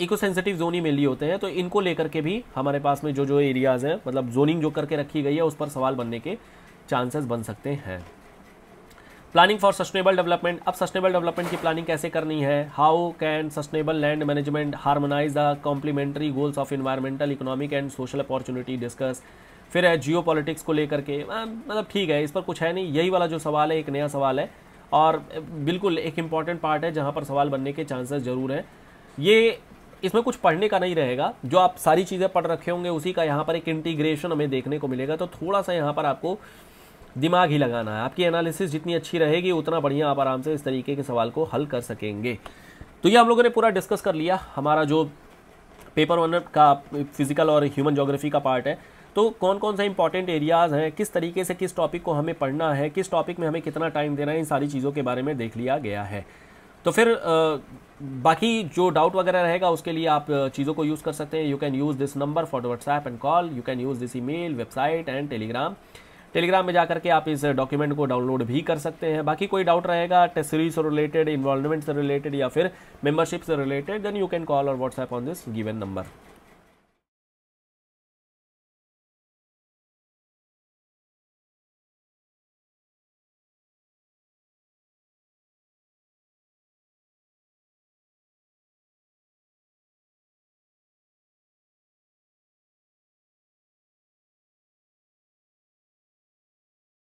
इको सेंसिटिव जोन ही मेनली होते हैं तो इनको लेकर के भी हमारे पास में जो जो एरियाज़ हैं मतलब जोनिंग जो करके रखी गई है उस पर सवाल बनने के चांसेस बन सकते हैं प्लानिंग फॉर सस्टेनेबल डेवलपमेंट अब सस्टेनेबल डेवलपमेंट की प्लानिंग कैसे करनी है how can sustainable land management harmonise the complementary goals of environmental economic and social opportunity discuss फिर है जियो पॉलिटिक्स को लेकर के मतलब ठीक है इस पर कुछ है नहीं यही वाला जो सवाल है एक नया सवाल है और बिल्कुल एक इम्पॉर्टेंट पार्ट है जहाँ पर सवाल बनने के चांसेस ज़रूर हैं ये इसमें कुछ पढ़ने का नहीं रहेगा जो आप सारी चीज़ें पढ़ रखे होंगे उसी का यहाँ पर एक इंटीग्रेशन हमें देखने को मिलेगा तो थोड़ा सा यहाँ पर आपको दिमाग ही लगाना है आपकी एनालिसिस जितनी अच्छी रहेगी उतना बढ़िया आप आराम से इस तरीके के सवाल को हल कर सकेंगे तो ये हम लोगों ने पूरा डिस्कस कर लिया हमारा जो पेपर वन का फिजिकल और ह्यूमन जोग्राफी का पार्ट है तो कौन कौन सा इंपॉर्टेंट एरियाज़ हैं किस तरीके से किस टॉपिक को हमें पढ़ना है किस टॉपिक में हमें कितना टाइम देना है इन सारी चीज़ों के बारे में देख लिया गया है तो फिर बाकी जो डाउट वगैरह रहेगा उसके लिए आप चीज़ों को यूज़ कर सकते हैं you can use this number for WhatsApp and call you can use this email website and Telegram Telegram में जाकर के आप इस डॉक्यूमेंट को डाउनलोड भी कर सकते हैं बाकी कोई डाउट रहेगा टेस्ट सीरीज से रिलेटेड इन्वॉल्वमेंट से रिलेटेड या फिर मेंबरशिप से related then you can call और WhatsApp on this given number